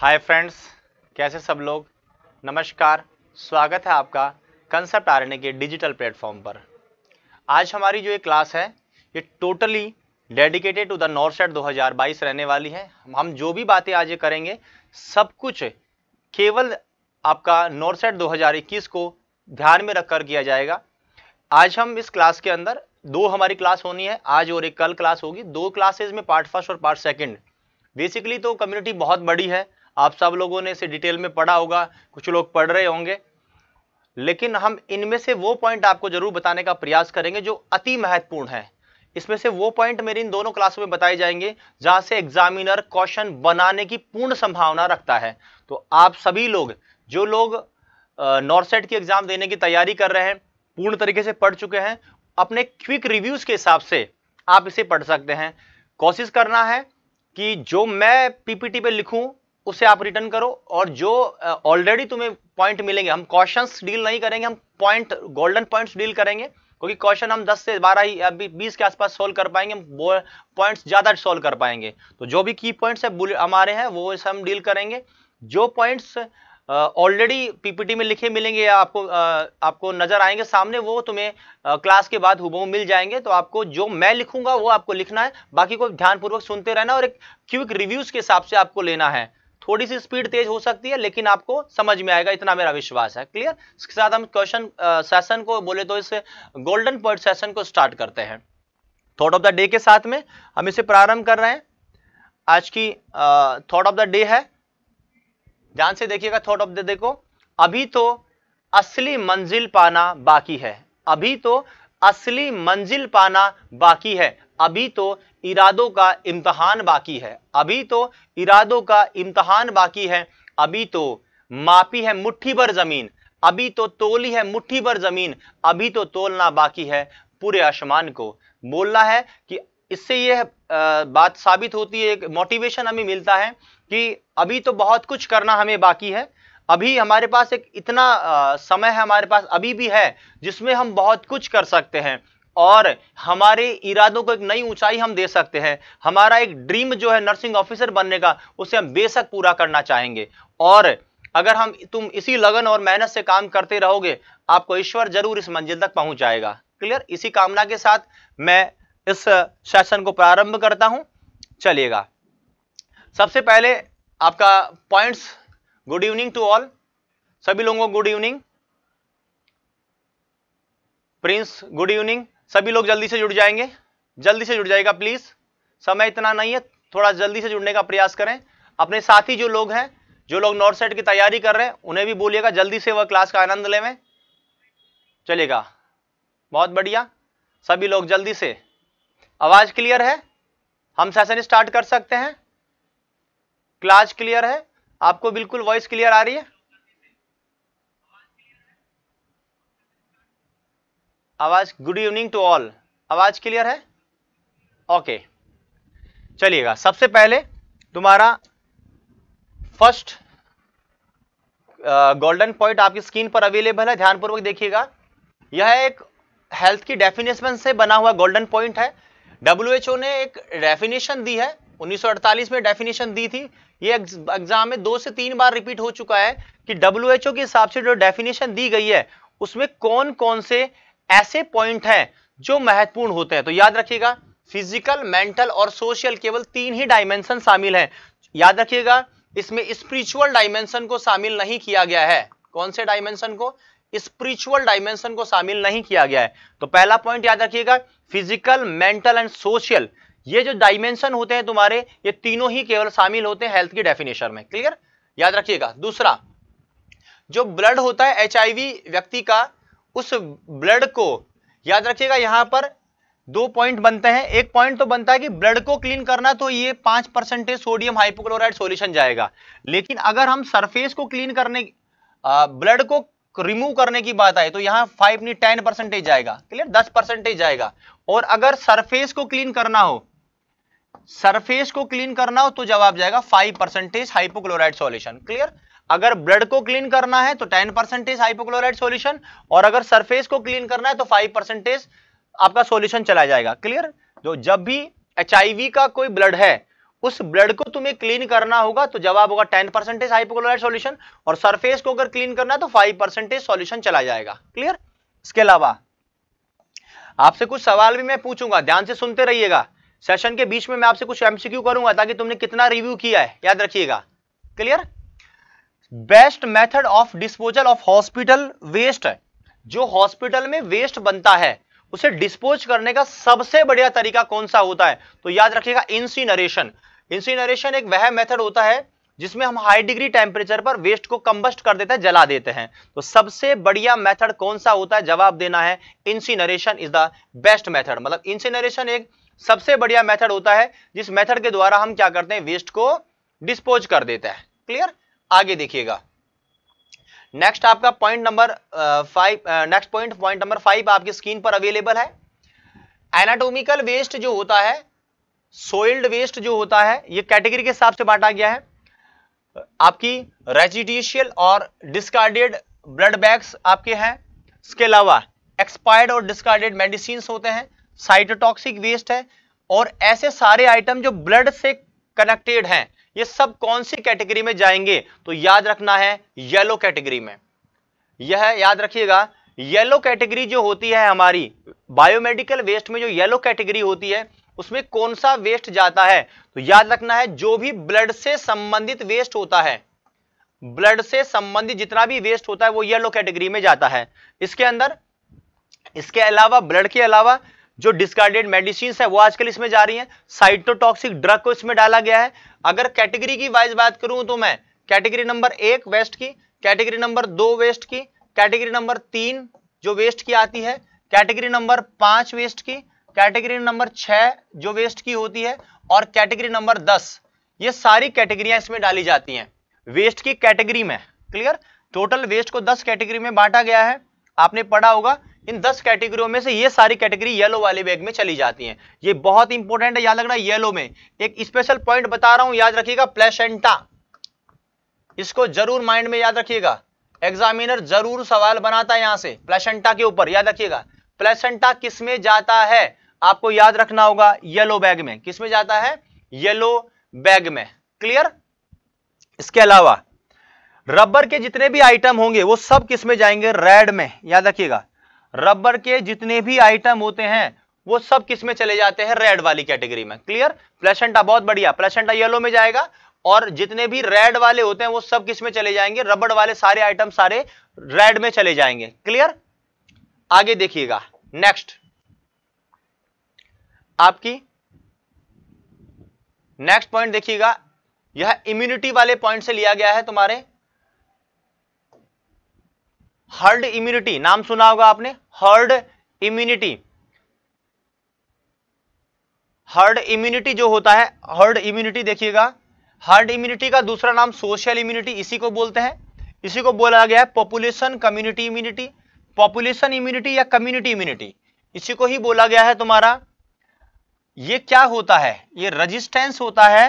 hi friends कैसे सब लोग नमस्कार स्वागत है आपका concept R K digital platform पर आज हमारी जो ये क्लास है ये totally dedicated to the north set 2022 रहने वाली है हम जो भी बातें आज ये करेंगे सब कुछ केवल आपका नॉर्थ सेट 2021 को ध्यान में रखकर किया जाएगा आज हम इस क्लास के अंदर दो हमारी क्लास होनी है आज और एक कल क्लास होगी दो क्लासेज में पार्ट फर्स्ट और पार्ट सेकेंड बेसिकली तो कम्युनिटी बहुत बड़ी है आप सब लोगों ने इसे डिटेल में पढ़ा होगा कुछ लोग पढ़ रहे होंगे लेकिन हम इनमें से वो पॉइंट आपको जरूर बताने का प्रयास करेंगे जो अति महत्वपूर्ण है इसमें से वो पॉइंट मेरी इन दोनों क्लासों में बताए जाएंगे जहां से एग्जामिनर क्वेश्चन बनाने की पूर्ण संभावना रखता है तो आप सभी लोग जो लोग नॉर्सेट की एग्जाम देने की तैयारी कर रहे हैं पूर्ण तरीके से पढ़ चुके हैं अपने क्विक रिव्यूज के हिसाब से आप इसे पढ़ सकते हैं कोशिश करना है कि जो मैं पीपीटी पे लिखूं उसे आप रिटर्न करो और जो ऑलरेडी तुम्हें पॉइंट मिलेंगे हम क्वेश्चन डील नहीं करेंगे हम पॉइंट गोल्डन पॉइंट्स डील करेंगे क्योंकि क्वेश्चन हम 10 से 12 ही अभी 20 के आसपास सोल्व कर पाएंगे हम पॉइंट्स ज़्यादा सोल्व कर पाएंगे तो जो भी की पॉइंट्स है हमारे हैं वो हम डील करेंगे जो पॉइंट्स ऑलरेडी पीपीटी में लिखे मिलेंगे या आपको uh, आपको नजर आएंगे सामने वो तुम्हें क्लास uh, के बाद हुबहू मिल जाएंगे तो आपको जो मैं लिखूंगा वो आपको लिखना है बाकी को ध्यानपूर्वक सुनते रहना और एक क्विक रिव्यूज के हिसाब से आपको लेना है थोड़ी सी स्पीड तेज हो सकती है लेकिन आपको समझ में आएगा इतना मेरा विश्वास है क्लियर इसके साथ हम क्वेश्चन सेशन को बोले तो इस गोल्डन पॉइंट सेशन को स्टार्ट करते हैं थॉट ऑफ द डे के साथ में हम इसे प्रारंभ कर रहे हैं आज की थॉट ऑफ द डे है ध्यान से देखिएगा थॉट ऑफ द डे को अभी तो असली मंजिल पाना बाकी है अभी तो असली मंजिल पाना बाकी है अभी तो इरादों का इम्तहान बाकी है अभी तो इरादों का इम्तहान बाकी है अभी तो मापी है मुट्ठी भर जमीन अभी तो तोली है मुट्ठी भर जमीन अभी तो तोलना बाकी है पूरे आसमान को बोलना है कि इससे यह बात साबित होती है एक मोटिवेशन हमें मिलता है कि अभी तो बहुत कुछ करना हमें बाकी है अभी हमारे पास एक इतना आ, समय है हमारे पास अभी भी है जिसमें हम बहुत कुछ कर सकते हैं और हमारे इरादों को एक नई ऊंचाई हम दे सकते हैं हमारा एक ड्रीम जो है नर्सिंग ऑफिसर बनने का उसे हम बेशक पूरा करना चाहेंगे और अगर हम तुम इसी लगन और मेहनत से काम करते रहोगे आपको ईश्वर जरूर इस मंजिल तक पहुंच जाएगा क्लियर इसी कामना के साथ मैं इस सेशन को प्रारंभ करता हूं चलिएगा सबसे पहले आपका points good evening to all सभी लोगों को good evening Prince good evening सभी लोग जल्दी से जुड़ जाएंगे जल्दी से जुड़ जाएगा प्लीज समय इतना नहीं है थोड़ा जल्दी से जुड़ने का प्रयास करें अपने साथी जो लोग हैं जो लोग नॉर्थ साइड की तैयारी कर रहे हैं उन्हें भी बोलिएगा जल्दी से वह क्लास का आनंद लेवें चलेगा बहुत बढ़िया सभी लोग जल्दी से आवाज क्लियर है हम सेशन स्टार्ट कर सकते हैं क्लास क्लियर है आपको बिल्कुल वॉइस क्लियर आ रही है आवाज गुड इवनिंग टू ऑल आवाज क्लियर है ओके चलिएगा सबसे पहले तुम्हारा फर्स्ट गोल्डन पॉइंट आपकी स्क्रीन पर अवेलेबल है ध्यानपूर्वक देखिएगा यह एक हेल्थ की डेफिनेशन से बना हुआ गोल्डन पॉइंट है डब्ल्यू ने एक डेफिनेशन दी है 1948 में डेफिनेशन दी थी ये एग्जाम में दो से तीन बार रिपीट हो चुका है कि डब्ल्यू एच ओ के हिसाब से जो डेफिनेशन दी गई है उसमें कौन कौन से ऐसे पॉइंट हैं जो महत्वपूर्ण होते हैं तो याद रखिएगा फिजिकल मेंटल और सोशल केवल तीन ही डायमेंशन शामिल हैं याद रखिएगा इसमें स्पिरिचुअल डायमेंशन को शामिल नहीं किया गया है कौन से डायमेंशन को स्पिरिचुअल डायमेंशन को शामिल नहीं किया गया है तो पहला पॉइंट याद रखिएगा फिजिकल मेंटल एंड सोशल ये जो डायमेंशन होते हैं तुम्हारे ये तीनों ही केवल शामिल होते हैं हेल्थ की डेफिनेशन में क्लियर याद रखिएगा दूसरा जो ब्लड होता है एच व्यक्ति का उस ब्लड को याद रखिएगा यहां पर दो पॉइंट बनते हैं एक पॉइंट तो बनता है कि ब्लड को क्लीन करना तो ये पांच परसेंटेज सोडियम हाइपोक्लोराइड सॉल्यूशन जाएगा लेकिन अगर हम सरफेस को क्लीन करने ब्लड को रिमूव करने की बात आए तो यहां फाइव नहीं टेन परसेंटेज जाएगा क्लियर दस परसेंटेज जाएगा और अगर सरफेस को क्लीन करना हो सरफेस को क्लीन करना हो तो जवाब जाएगा five percentage hypochloride solution clear अगर ब्लड को क्लीन करना है तो टेन परसेंटेज हाइपोक्लोराइड सॉल्यूशन और अगर सरफेस को क्लीन करना है तो फाइव परसेंटेज आपका सॉल्यूशन चला जाएगा क्लियर जो जब भी एच का कोई ब्लड है उस ब्लड को तुम्हें क्लीन करना होगा तो जवाब होगा टेन परसेंटेज हाइपोक्लोराइड सोल्यूशन और सरफेस को अगर क्लीन करना है तो फाइव परसेंटेज सोल्यूशन चला जाएगा क्लियर इसके अलावा आपसे कुछ सवाल भी मैं पूछूंगा ध्यान से सुनते रहिएगा सेशन के बीच में मैं आपसे कुछ एमसीक्यू करूंगा ताकि तुमने कितना रिव्यू किया है याद रखिएगा clear best method of disposal of hospital waste जो हॉस्पिटल में वेस्ट बनता है उसे डिस्पोज करने का सबसे बढ़िया तरीका कौन सा होता है तो याद रखिएगा इंसिनरेशन इंसिनरेशन एक वह मेथड होता है जिसमें हम हाई डिग्री टेम्परेचर पर वेस्ट को कंबस्ट कर देते हैं जला देते हैं तो सबसे बढ़िया मेथड कौन सा होता है जवाब देना है incineration is the best method मतलब इंसिनरेशन एक सबसे बढ़िया मेथड होता है जिस मेथड के द्वारा हम क्या करते हैं वेस्ट को डिस्पोज कर देता है क्लियर आगे देखिएगा नेक्स्ट आपका point number five next point point number five आपकी स्क्रीन पर अवेलेबल है एनाटोमिकल वेस्ट जो होता है सोइल्ड वेस्ट जो होता है ये कैटेगरी के हिसाब से बांटा गया है आपकी रेजिडिशियल और डिस्कार्डेड ब्लड बैग्स आपके हैं इसके अलावा एक्सपायर्ड और डिस्कार्डेड मेडिसिन होते हैं साइटोटॉक्सिक वेस्ट है और ऐसे सारे आइटम जो ब्लड से कनेक्टेड हैं ये सब कौन सी कैटेगरी में जाएंगे तो याद रखना है येलो कैटेगरी में यह याद रखिएगा येलो कैटेगरी जो होती है हमारी बायोमेडिकल वेस्ट में जो येलो कैटेगरी होती है उसमें कौन सा वेस्ट जाता है तो याद रखना है जो भी ब्लड से संबंधित वेस्ट होता है ब्लड से संबंधित जितना भी वेस्ट होता है वो येलो कैटेगरी में जाता है इसके अंदर इसके अलावा ब्लड के अलावा जो डिस्कार्डेड मेडिसिन है वो आजकल इसमें जा रही है साइटोटॉक्सिक ड्रग को इसमें डाला गया है अगर कैटेगरी की वाइज बात करूं तो मैं कैटेगरी नंबर एक वेस्ट की कैटेगरी नंबर दो वेस्ट की कैटेगरी नंबर तीन जो वेस्ट की आती है कैटेगरी नंबर पांच वेस्ट की कैटेगरी नंबर छह जो वेस्ट की होती है और कैटेगरी नंबर दस ये सारी कैटेगरियां इसमें डाली जाती हैं वेस्ट की कैटेगरी में क्लियर टोटल वेस्ट को दस कैटेगरी में बांटा गया है आपने पढ़ा होगा इन दस कैटेगरियों में से ये सारी कैटेगरी येलो वाले बैग में चली जाती हैं ये बहुत इंपॉर्टेंट है याद रखना येलो में एक स्पेशल पॉइंट बता रहा हूं याद रखिएगा प्लेसेंटा इसको जरूर माइंड में याद रखिएगा एग्जामिनर जरूर सवाल बनाता है यहां से प्लेसेंटा के ऊपर याद रखिएगा प्लेसेंटा किस में जाता है आपको याद रखना होगा येलो बैग में किस में जाता है येलो बैग में क्लियर इसके अलावा रबर के जितने भी आइटम होंगे वो सब किस में जाएंगे रेड में याद रखिएगा रबर के जितने भी आइटम होते हैं वो सब किस में चले जाते हैं रेड वाली कैटेगरी में क्लियर प्लेसेंटा बहुत बढ़िया प्लेसेंटा येलो में जाएगा और जितने भी रेड वाले होते हैं वो सब किस में चले जाएंगे रबड़ वाले सारे आइटम सारे रेड में चले जाएंगे क्लियर आगे देखिएगा नेक्स्ट आपकी नेक्स्ट पॉइंट देखिएगा यह इम्यूनिटी वाले पॉइंट से लिया गया है तुम्हारे हर्ड इम्यूनिटी नाम सुना होगा आपने हर्ड इम्यूनिटी हर्ड इम्यूनिटी जो होता है हर्ड इम्यूनिटी देखिएगा हर्ड इम्यूनिटी का दूसरा नाम सोशल इम्यूनिटी इसी को बोलते हैं इसी को बोला गया है population community immunity population immunity या कम्युनिटी इम्यूनिटी इसी को ही बोला गया है तुम्हारा ये क्या होता है ये रजिस्टेंस होता है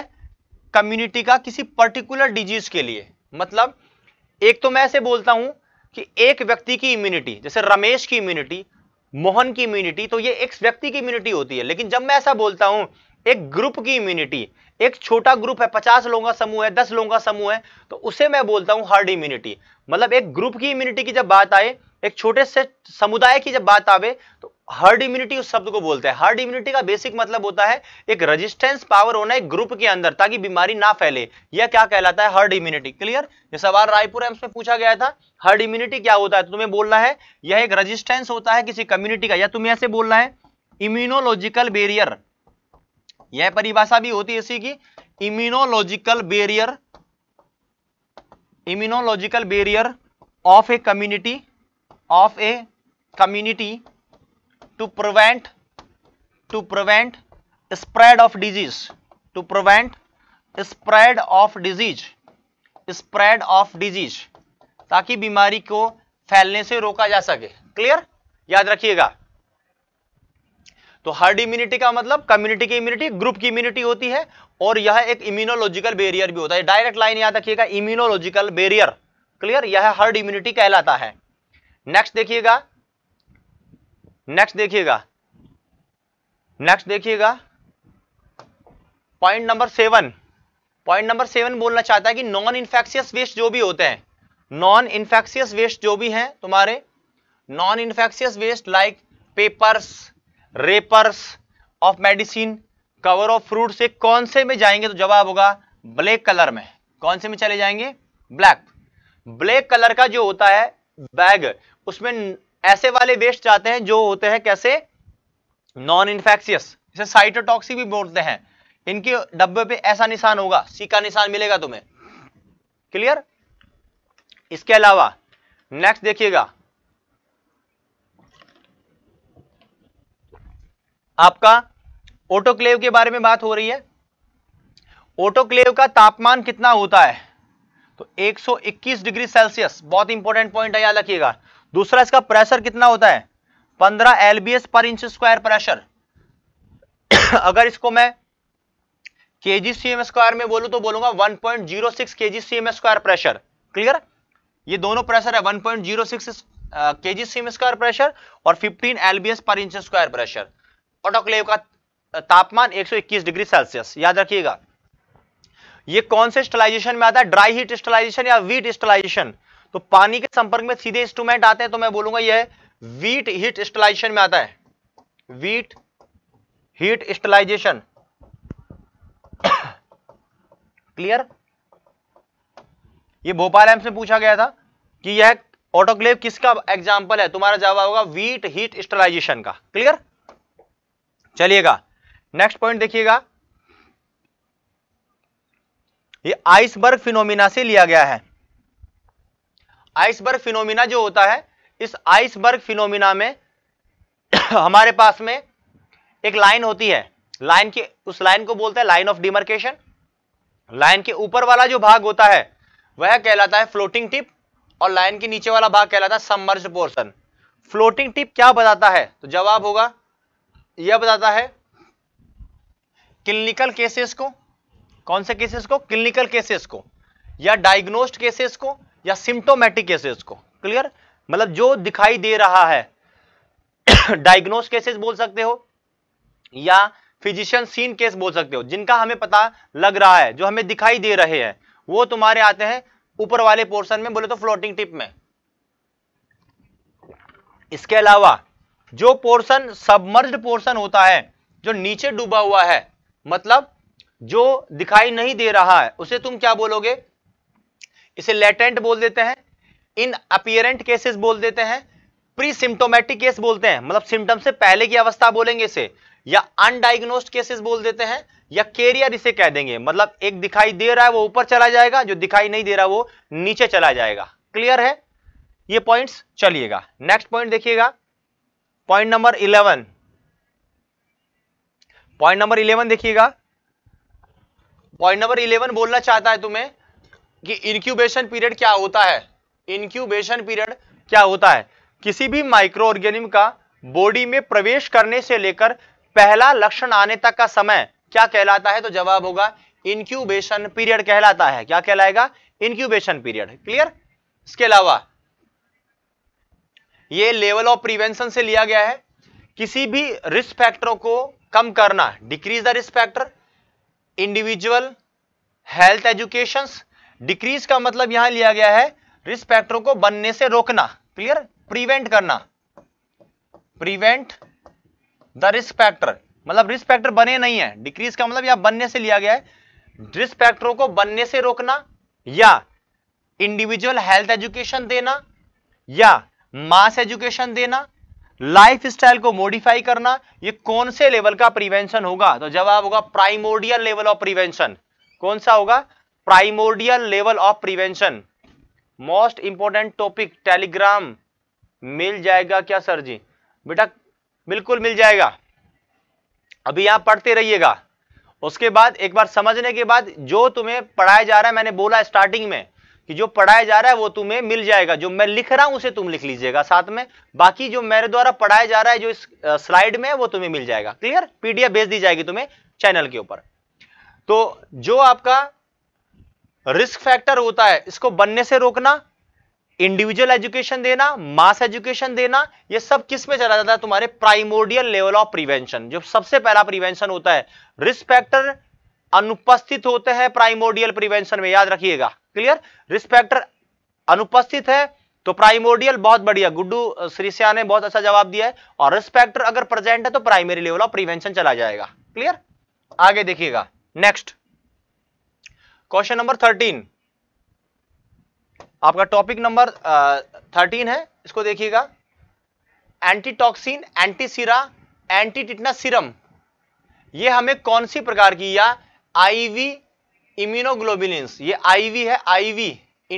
कम्युनिटी का किसी पर्टिकुलर डिजीज के लिए मतलब एक तो मैं ऐसे बोलता हूं कि एक व्यक्ति की इम्यूनिटी जैसे रमेश की इम्यूनिटी मोहन की इम्यूनिटी तो ये एक व्यक्ति की इम्यूनिटी होती है लेकिन जब मैं ऐसा बोलता हूं एक ग्रुप की इम्यूनिटी एक छोटा ग्रुप है पचास लोगों का समूह है दस लोगों का समूह है तो उसे मैं बोलता हूं हर्ड इम्यूनिटी मतलब एक ग्रुप की इम्यूनिटी की जब बात आए एक छोटे से समुदाय की जब बात आवे तो हर्ड इम्यूनिटी उस शब्द को बोलते हैं हर्ड इम्यूनिटी का बेसिक मतलब होता है एक रेजिस्टेंस पावर होना एक ग्रुप के अंदर ताकि बीमारी ना फैले यह क्या कहलाता है हर्ड इम्यूनिटी क्लियर ये सवाल रायपुर एम्स में पूछा गया था हर्ड इम्यूनिटी क्या होता है तो तुम्हें बोलना है यह एक रजिस्टेंस होता है किसी कम्युनिटी का या तुम्हें ऐसे बोलना है इम्यूनोलॉजिकल बेरियर यह परिभाषा भी होती है इसी की immunological barrier immunological barrier of a community of a community to prevent to prevent spread of disease to prevent spread of disease spread of disease ताकि बीमारी को फैलने से रोका जा सके क्लियर याद रखिएगा तो हर्ड इम्यूनिटी का मतलब कम्युनिटी की इम्यूनिटी ग्रुप की इम्यूनिटी होती है और यह एक इम्यूनोलॉजिकल बेरियर भी होता है डायरेक्ट लाइन याद रखिएगा इम्यूनोलॉजिकल बेरियर क्लियर यह हर्ड इम्यूनिटी कहलाता है नेक्स्ट देखिएगा नेक्स्ट देखिएगा नेक्स्ट देखिएगा point number seven point number seven बोलना चाहता है कि नॉन इन्फेक्शियस वेस्ट जो भी होते हैं नॉन इन्फेक्शियस वेस्ट जो भी हैं तुम्हारे non infectious waste like papers wrappers of medicine cover of fruit से कौन से में जाएंगे तो जवाब होगा ब्लैक कलर में कौन से में चले जाएंगे ब्लैक ब्लैक कलर का जो होता है बैग उसमें ऐसे वाले वेस्ट जाते हैं जो होते हैं कैसे नॉन इन्फेक्शियस इसे साइटोटॉक्सी भी बोलते हैं इनके डब्बे पे ऐसा निशान होगा सी का निशान मिलेगा तुम्हें क्लियर इसके अलावा नेक्स्ट देखिएगा आपका ऑटोक्लेव के बारे में बात हो रही है ऑटोक्लेव का तापमान कितना होता है तो 121 डिग्री सेल्सियस बहुत इंपॉर्टेंट पॉइंट है याद रखिएगा दूसरा इसका प्रेशर कितना होता है 15 एलबीएस पर इंच स्क्वायर प्रेशर अगर इसको मैं केजी सीएम स्क्वायर में बोलूं तो बोलूंगा 1.06 point zero six KG CM square pressure clear ये दोनों प्रेशर है 1.06 point zero six KG CM square pressure और 15 एलबीएस पर इंच स्क्वायर प्रेशर ऑटोक्लेव का तापमान 121 डिग्री सेल्सियस याद रखिएगा ये कौन से स्टलाइजेशन में आता है ड्राई हीट स्टलाइजेशन या वीट स्टलाइजेशन तो पानी के संपर्क में सीधे इंस्ट्रूमेंट आते हैं तो मैं बोलूंगा यह वीट हीट स्टलाइजेशन में आता है वीट हीट स्टलाइजेशन क्लियर ये भोपाल एम्स में पूछा गया था कि यह ऑटोक्लेव किसका एग्जाम्पल है तुम्हारा जवाब होगा वीट हीट स्टलाइजेशन का क्लियर चलिएगा नेक्स्ट पॉइंट देखिएगा ये आइसबर्ग फिनोमिना से लिया गया है आइसबर्ग फिनोमिना जो होता है इस आइसबर्ग फिनोमिना में हमारे पास में एक लाइन होती है लाइन के उस लाइन को बोलते हैं लाइन ऑफ डिमर्केशन लाइन के ऊपर वाला जो भाग होता है वह कहलाता है फ्लोटिंग टिप और लाइन के नीचे वाला भाग कहलाता है सम्मर्ज पोर्शन फ्लोटिंग टिप क्या बताता है तो जवाब होगा यह बताता है क्लिनिकल केसेस को कौन से केसेस को क्लिनिकल केसेस को या डायग्नोस्ड केसेस को या सिम्टोमेटिक केसेस को क्लियर मतलब जो दिखाई दे रहा है डायग्नोस केसेस बोल सकते हो या फिजिशियन सीन केस बोल सकते हो जिनका हमें पता लग रहा है जो हमें दिखाई दे रहे हैं वो तुम्हारे आते हैं ऊपर वाले पोर्शन में बोले तो फ्लोटिंग टिप में इसके अलावा जो पोर्शन सबमर्ज पोर्शन होता है जो नीचे डूबा हुआ है मतलब जो दिखाई नहीं दे रहा है उसे तुम क्या बोलोगे इसे लेटेंट बोल देते हैं इन अपियरेंट केसेस बोल देते हैं प्री सिम्टोमेटिक केस बोलते हैं मतलब सिम्टम से पहले की अवस्था बोलेंगे इसे या अनडाइग्नोस्ड केसेस बोल देते हैं या कैरियर इसे कह देंगे मतलब एक दिखाई दे रहा है वो ऊपर चला जाएगा जो दिखाई नहीं दे रहा वो नीचे चला जाएगा क्लियर है ये पॉइंट्स चलिएगा नेक्स्ट पॉइंट देखिएगा point number eleven point number eleven देखिएगा पॉइंट नंबर इलेवन बोलना चाहता है तुम्हें कि इंक्यूबेशन पीरियड क्या होता है इंक्यूबेशन पीरियड क्या होता है किसी भी माइक्रो ऑर्गेनिम का बॉडी में प्रवेश करने से लेकर पहला लक्षण आने तक का समय क्या कहलाता है तो जवाब होगा इंक्यूबेशन पीरियड कहलाता है क्या कहलाएगा इंक्यूबेशन पीरियड क्लियर इसके अलावा ये लेवल ऑफ प्रिवेंशन से लिया गया है किसी भी रिस्क फैक्टरों को कम करना decrease the risk factor individual health educations decrease का मतलब यहां लिया गया है रिस्क फैक्टरों को बनने से रोकना क्लियर प्रिवेंट करना प्रिवेंट द रिस्क फैक्टर मतलब रिस्क फैक्टर बने नहीं है डिक्रीज का मतलब यहां बनने से लिया गया है रिस्क फैक्टरों को बनने से रोकना या इंडिविजुअल हेल्थ एजुकेशन देना या मास एजुकेशन देना लाइफ स्टाइल को मॉडिफाई करना ये कौन से लेवल का प्रिवेंशन होगा तो जवाब होगा प्राइमोडियल लेवल ऑफ प्रिवेंशन कौन सा होगा primordial level of prevention most important topic Telegram मिल जाएगा क्या सर जी बेटा बिल्कुल मिल जाएगा अभी यहां पढ़ते रहिएगा उसके बाद एक बार समझने के बाद जो तुम्हें पढ़ाया जा रहा है मैंने बोला स्टार्टिंग में कि जो पढ़ाया जा रहा है वो तुम्हें मिल जाएगा जो मैं लिख रहा हूं उसे तुम लिख लीजिएगा साथ में बाकी जो मेरे द्वारा पढ़ाया जा रहा है जो इस स्लाइड में वो तुम्हें मिल जाएगा क्लियर पीडीएफ भेज दी जाएगी तुम्हें चैनल के ऊपर तो जो आपका रिस्क फैक्टर होता है इसको बनने से रोकना इंडिविजुअल एजुकेशन देना मास एजुकेशन देना ये सब किस में चला जाता है तुम्हारे प्राइमोडियल लेवल ऑफ प्रिवेंशन जो सबसे पहला प्रिवेंशन होता है रिस्क फैक्टर अनुपस्थित होते हैं प्राइमोडियल प्रिवेंशन में याद रखिएगा क्लियर रिस्क फैक्टर अनुपस्थित है तो प्राइमोडियल बहुत बढ़िया गुड्डू श्रीसिया ने बहुत अच्छा जवाब दिया है और रिस्क फैक्टर अगर प्रेजेंट है तो प्राइमरी लेवल ऑफ प्रिवेंशन चला जाएगा क्लियर आगे देखिएगा नेक्स्ट क्वेश्चन नंबर थर्टीन आपका टॉपिक नंबर थर्टीन है इसको देखिएगा एंटीटॉक्सिन एंटीसीरा एंटीटिटना सीरम ये हमें कौन सी प्रकार की या आईवी इम्यूनोग्लोबिलिन्स ये आईवी है आईवी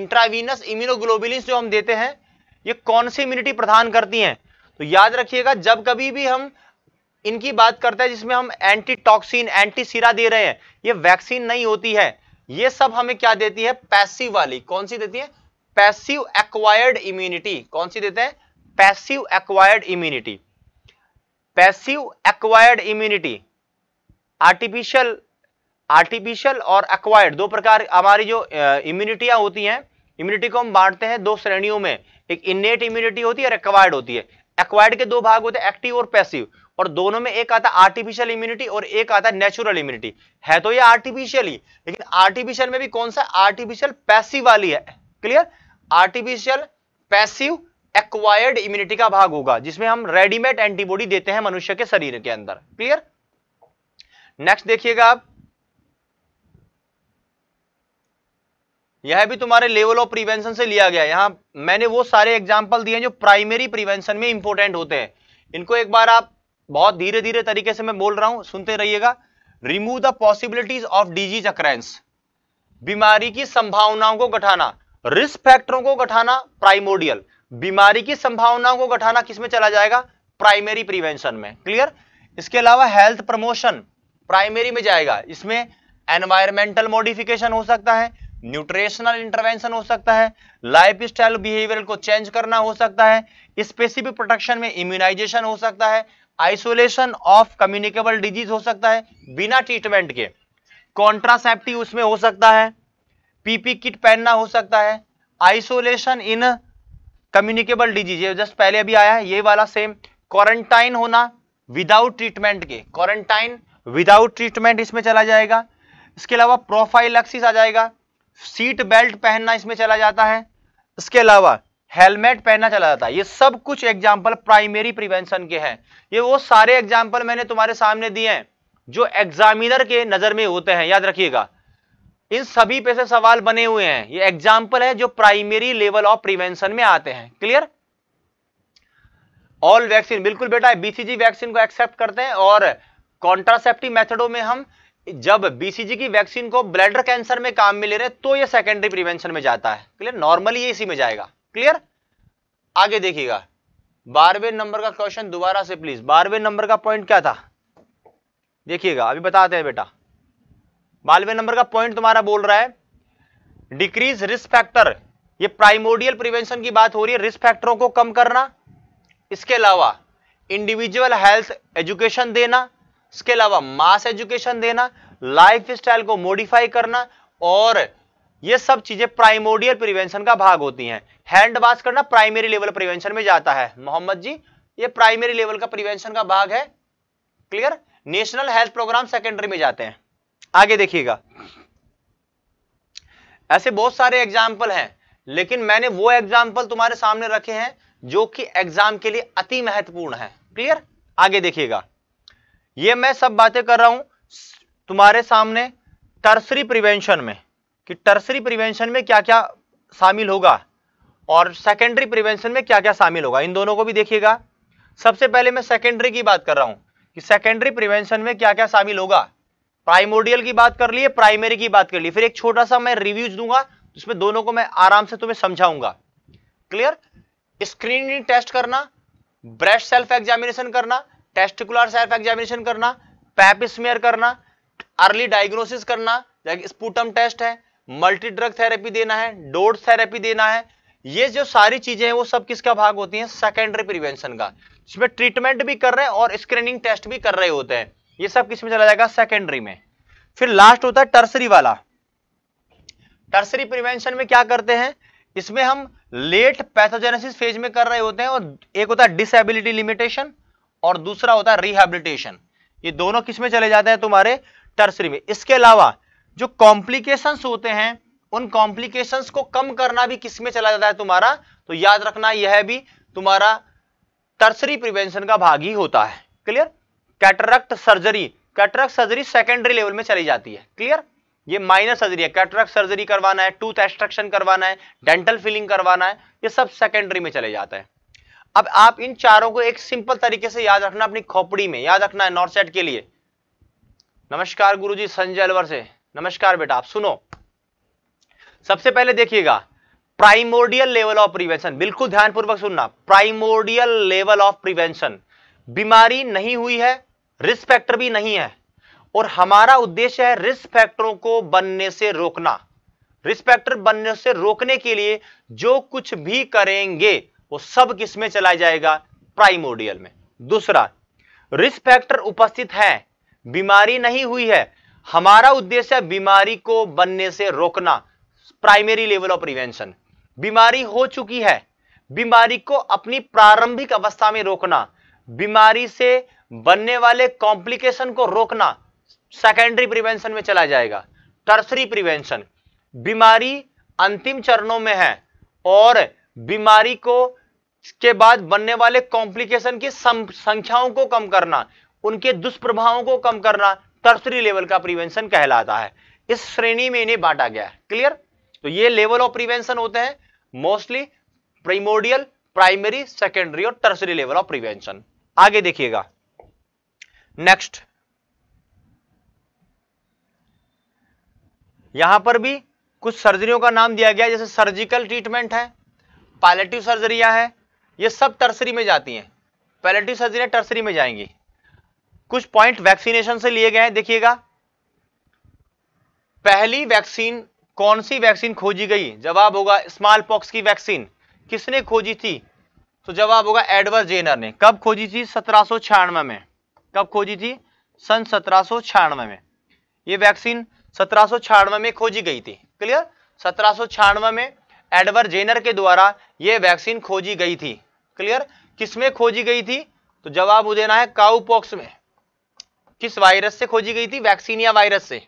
इंट्रावीनस इम्यूनोग्लोबिलिन्स जो हम देते हैं ये कौन सी इम्यूनिटी प्रदान करती हैं तो याद रखिएगा जब कभी भी हम इनकी बात करते हैं जिसमें हम एंटीटॉक्सिन एंटीसीरा दे रहे हैं ये वैक्सीन नहीं होती है ये सब हमें क्या देती है पैसिव वाली कौन सी देती है पैसिव एक्वायर्ड इम्यूनिटी कौन सी देते हैं passive acquired immunity passive acquired immunity artificial artificial और एक्वायर्ड दो प्रकार हमारी जो इम्यूनिटियां होती हैं इम्यूनिटी को हम बांटते हैं दो श्रेणियों में एक इनेट इम्यूनिटी होती है और एक्वायर्ड होती है एक्वायर्ड के दो भाग होते हैं एक्टिव और पैसिव और दोनों में एक आता आर्टिफिशियल इम्यूनिटी और एक आता नेचुरल इम्यूनिटी है तो ये आर्टिफिशियल ही लेकिन आर्टिफिशियल में भी कौन सा आर्टिफिशियल पैसिव वाली है clear artificial passive acquired immunity का भाग होगा जिसमें हम रेडीमेड एंटीबॉडी देते हैं मनुष्य के शरीर के अंदर क्लियर नेक्स्ट देखिएगा आप यह भी तुम्हारे लेवल ऑफ प्रिवेंशन से लिया गया यहां मैंने वो सारे एग्जाम्पल दिए जो प्राइमरी प्रिवेंशन में इंपोर्टेंट होते हैं इनको एक बार आप बहुत धीरे धीरे तरीके से मैं बोल रहा हूं सुनते रहिएगा remove the possibilities of disease occurrence बीमारी की संभावनाओं को घटाना रिस्क फैक्टरों को घटाना प्राइमोडियल बीमारी की संभावनाओं को घटाना किसमें चला जाएगा प्राइमरी प्रिवेंशन में क्लियर इसके अलावा हेल्थ प्रमोशन प्राइमरी में जाएगा इसमें एनवायरमेंटल मॉडिफिकेशन हो सकता है न्यूट्रिशनल इंटरवेंशन हो सकता है लाइफ स्टाइल बिहेवियर को चेंज करना हो सकता है स्पेसिफिक प्रोटेक्शन में इम्यूनाइजेशन हो सकता है आइसोलेशन ऑफ कम्युनिकेबल डिजीज हो सकता है बिना ट्रीटमेंट के कॉन्ट्रासेप्टिव उसमें हो सकता है पीपी किट पहनना हो सकता है आइसोलेशन इन कम्युनिकेबल डिजीज ये जस्ट पहले अभी आया है ये वाला सेम क्वारंटाइन होना विदाउट ट्रीटमेंट के क्वारंटाइन विदाउट ट्रीटमेंट इसमें चला जाएगा इसके अलावा प्रोफाइलक्सिस आ जाएगा सीट बेल्ट पहनना इसमें चला जाता है इसके अलावा हेलमेट पहनना चला जाता है ये सब कुछ एग्जाम्पल प्राइमरी प्रिवेंशन के हैं ये वो सारे एग्जाम्पल मैंने तुम्हारे सामने दिए हैं जो एग्जामिनर के नजर में होते हैं याद रखिएगा इन सभी पे से सवाल बने हुए हैं ये एग्जाम्पल है जो प्राइमरी लेवल ऑफ प्रिवेंशन में आते हैं क्लियर ऑल वैक्सीन बिल्कुल बेटा बीसीजी वैक्सीन को एक्सेप्ट करते हैं और कॉन्ट्रासेप्टिव मेथडों में हम जब बीसीजी की वैक्सीन को ब्लैडर कैंसर में काम में ले रहे हैं तो ये सेकेंडरी प्रिवेंशन में जाता है क्लियर नॉर्मली ये इसी में जाएगा क्लियर आगे देखिएगा बारहवें नंबर का क्वेश्चन दोबारा से प्लीज बारहवें नंबर का पॉइंट क्या था देखिएगा अभी बताते हैं बेटा बारहवें नंबर का पॉइंट तुम्हारा बोल रहा है डिक्रीज रिस्क फैक्टर ये प्राइमोडियल प्रिवेंशन की बात हो रही है रिस्क फैक्टरों को कम करना इसके अलावा इंडिविजुअल हेल्थ एजुकेशन देना इसके अलावा मास एजुकेशन देना लाइफ स्टाइल को मॉडिफाई करना और ये सब चीजें प्राइमोडियल प्रिवेंशन का भाग होती हैं हैंड वॉश करना प्राइमरी लेवल प्रिवेंशन में जाता है मोहम्मद जी ये प्राइमरी लेवल का प्रिवेंशन का भाग है clear national health programme secondary में जाते हैं आगे देखिएगा ऐसे बहुत सारे एग्जाम्पल हैं लेकिन मैंने वो एग्जाम्पल तुम्हारे सामने रखे हैं जो कि एग्जाम के लिए अति महत्वपूर्ण है क्लियर आगे देखिएगा ये मैं सब बातें कर रहा हूं तुम्हारे सामने टर्सरी प्रिवेंशन में कि टर्सरी प्रिवेंशन में क्या क्या शामिल होगा और सेकेंडरी प्रिवेंशन में क्या क्या शामिल होगा इन दोनों को भी देखिएगा सबसे पहले मैं सेकेंडरी की बात कर रहा हूं कि सेकेंडरी प्रिवेंशन में क्या क्या शामिल होगा प्राइमोडियल की बात कर लिए प्राइमरी की बात कर लिए फिर एक छोटा सा मैं रिव्यूज दूंगा जिसमें दोनों को मैं आराम से तुम्हें समझाऊंगा क्लियर स्क्रीनिंग टेस्ट करना ब्रेस्ट सेल्फ एग्जामिनेशन करना टेस्टिकुलर सेल्फ एग्जामिनेशन करना पैप स्मेयर करना अर्ली डायग्नोसिस करना स्पूटम टेस्ट है मल्टी ड्रग थेरेपी देना है डोड थेरेपी देना है ये जो सारी चीजें हैं वो सब किसका भाग होती हैं सेकेंडरी प्रिवेंशन का इसमें ट्रीटमेंट भी कर रहे हैं और स्क्रीनिंग टेस्ट भी कर रहे होते हैं ये सब में चला जाएगा सेकेंडरी में फिर लास्ट होता है टर्सरी वाला टर्सरी प्रिवेंशन में क्या करते हैं इसमें हम लेट पैथोजेनेसिस फेज में कर रहे होते हैं और एक होता है डिसेबिलिटी लिमिटेशन और दूसरा होता है रिहेबिलिटेशन ये दोनों किसमें चले जाते हैं तुम्हारे टर्सरी में इसके अलावा जो कॉम्प्लिकेशंस होते हैं उन कॉम्प्लिकेशंस को कम करना भी किसमें चला जाता है तुम्हारा तो याद रखना यह भी तुम्हारा टर्सरी प्रिवेंशन का भाग ही होता है clear cataract surgery cataract surgery secondary level में चली जाती है क्लियर ये माइनर सर्जरी है कैटरक्ट सर्जरी करवाना है टूथ एक्सट्रक्शन करवाना है डेंटल फिलिंग करवाना है ये सब सेकेंडरी में चले जाता है अब आप इन चारों को एक सिंपल तरीके से याद रखना अपनी खोपड़ी में याद रखना है नॉर्थ सेट के लिए नमस्कार गुरुजी संजय अलवर से नमस्कार बेटा आप सुनो सबसे पहले देखिएगा प्राइमोडियल लेवल ऑफ प्रिवेंशन बिल्कुल ध्यानपूर्वक सुनना प्राइमोडियल लेवल ऑफ प्रिवेंशन बीमारी नहीं हुई है रिस्क फैक्टर भी नहीं है और हमारा उद्देश्य है रिस्क फैक्टरों को बनने से रोकना रिस्क फैक्टर बनने से रोकने के लिए जो कुछ भी करेंगे वो सब किसमें चला जाएगा प्राइमोडियल में दूसरा रिस्क फैक्टर उपस्थित है बीमारी नहीं हुई है हमारा उद्देश्य है बीमारी को बनने से रोकना प्राइमरी लेवल ऑफ प्रिवेंशन बीमारी हो चुकी है बीमारी को अपनी प्रारंभिक अवस्था में रोकना बीमारी से बनने वाले कॉम्प्लिकेशन को रोकना सेकेंडरी प्रिवेंशन में चला जाएगा टर्सरी प्रिवेंशन बीमारी अंतिम चरणों में है और बीमारी को के बाद बनने वाले कॉम्प्लिकेशन की संख्याओं को कम करना उनके दुष्प्रभावों को कम करना तर्सरी लेवल का प्रिवेंशन कहलाता है इस श्रेणी में इन्हें बांटा गया है क्लियर तो ये लेवल ऑफ प्रिवेंशन होते हैं मोस्टली प्रिमोडियल प्राइमरी सेकेंडरी और टर्सरी लेवल ऑफ प्रिवेंशन आगे देखिएगा नेक्स्ट यहां पर भी कुछ सर्जरियों का नाम दिया गया जैसे सर्जिकल ट्रीटमेंट है पैलेटिव सर्जरिया है ये सब टर्सरी में जाती हैं पैलेटिव सर्जरिया टर्सरी में जाएंगी कुछ पॉइंट वैक्सीनेशन से लिए गए हैं देखिएगा पहली वैक्सीन कौन सी वैक्सीन खोजी गई जवाब होगा स्मॉल पॉक्स की वैक्सीन किसने खोजी थी तो जवाब होगा एडवर्ड जेनर ने कब खोजी थी सत्रह में कब खोजी थी सन सत्रह में ये वैक्सीन सत्रह में खोजी गई थी क्लियर सत्रह में एडवर जेनर के द्वारा यह वैक्सीन खोजी गई थी क्लियर किसमें खोजी गई थी तो जवाब देना है काउपॉक्स में किस वायरस से खोजी गई थी वैक्सीन या वायरस से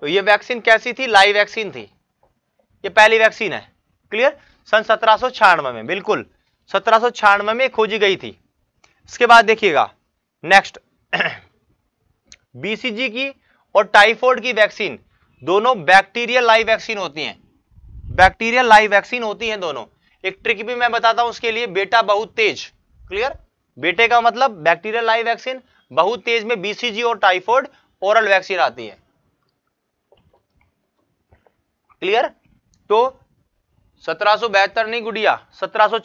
तो ये वैक्सीन कैसी थी लाइव वैक्सीन थी ये पहली वैक्सीन है क्लियर सन सत्रह में बिल्कुल सत्रह में खोजी गई थी इसके बाद देखिएगा नेक्स्ट बीसीजी की और टाइफोइड की वैक्सीन दोनों बैक्टीरियल लाइव वैक्सीन होती हैं बैक्टीरियल लाइव वैक्सीन होती हैं दोनों एक ट्रिक भी मैं बताता हूं उसके लिए बेटा बहुत तेज क्लियर बेटे का मतलब बैक्टीरियल लाइव वैक्सीन बहुत तेज में बीसीजी और टाइफॉइड ओरल वैक्सीन आती है क्लियर तो सत्रह नहीं गुडिया सत्रह सौ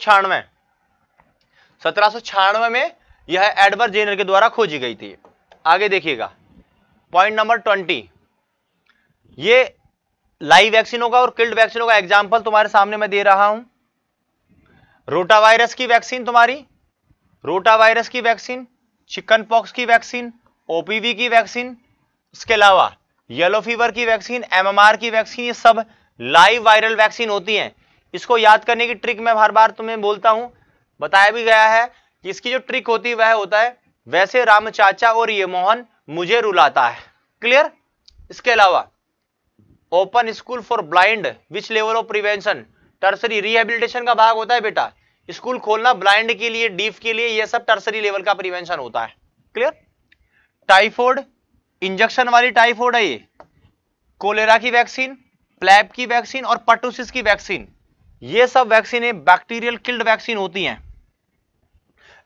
सत्रह में यह एडवर्ड जेनर के द्वारा खोजी गई थी आगे देखिएगा पॉइंट नंबर ट्वेंटी ये लाइव वैक्सीनों का और किल्ड वैक्सीनों का एग्जाम्पल तुम्हारे सामने मैं दे रहा हूं रोटावायरस की वैक्सीन तुम्हारी रोटा वायरस की वैक्सीन चिकन पॉक्स की वैक्सीन ओपीवी की वैक्सीन इसके अलावा येलो फीवर की वैक्सीन एमएमआर की वैक्सीन ये सब लाइव वायरल वैक्सीन होती हैं इसको याद करने की ट्रिक मैं हर बार तुम्हें बोलता हूं बताया भी गया है कि इसकी जो ट्रिक होती है वह होता है वैसे राम चाचा और ये मोहन मुझे रुलाता है क्लियर इसके अलावा open school for blind which level of prevention tertiary rehabilitation का भाग होता है बेटा स्कूल खोलना ब्लाइंड के लिए डीफ के लिए यह सब टर्सरी लेवल का प्रिवेंशन होता है क्लियर टाइफोड इंजेक्शन वाली टाइफोड है ये कोलेरा की वैक्सीन प्लेब की वैक्सीन और पटोसिस की वैक्सीन ये सब वैक्सीने बैक्टीरियल किल्ड वैक्सीन होती हैं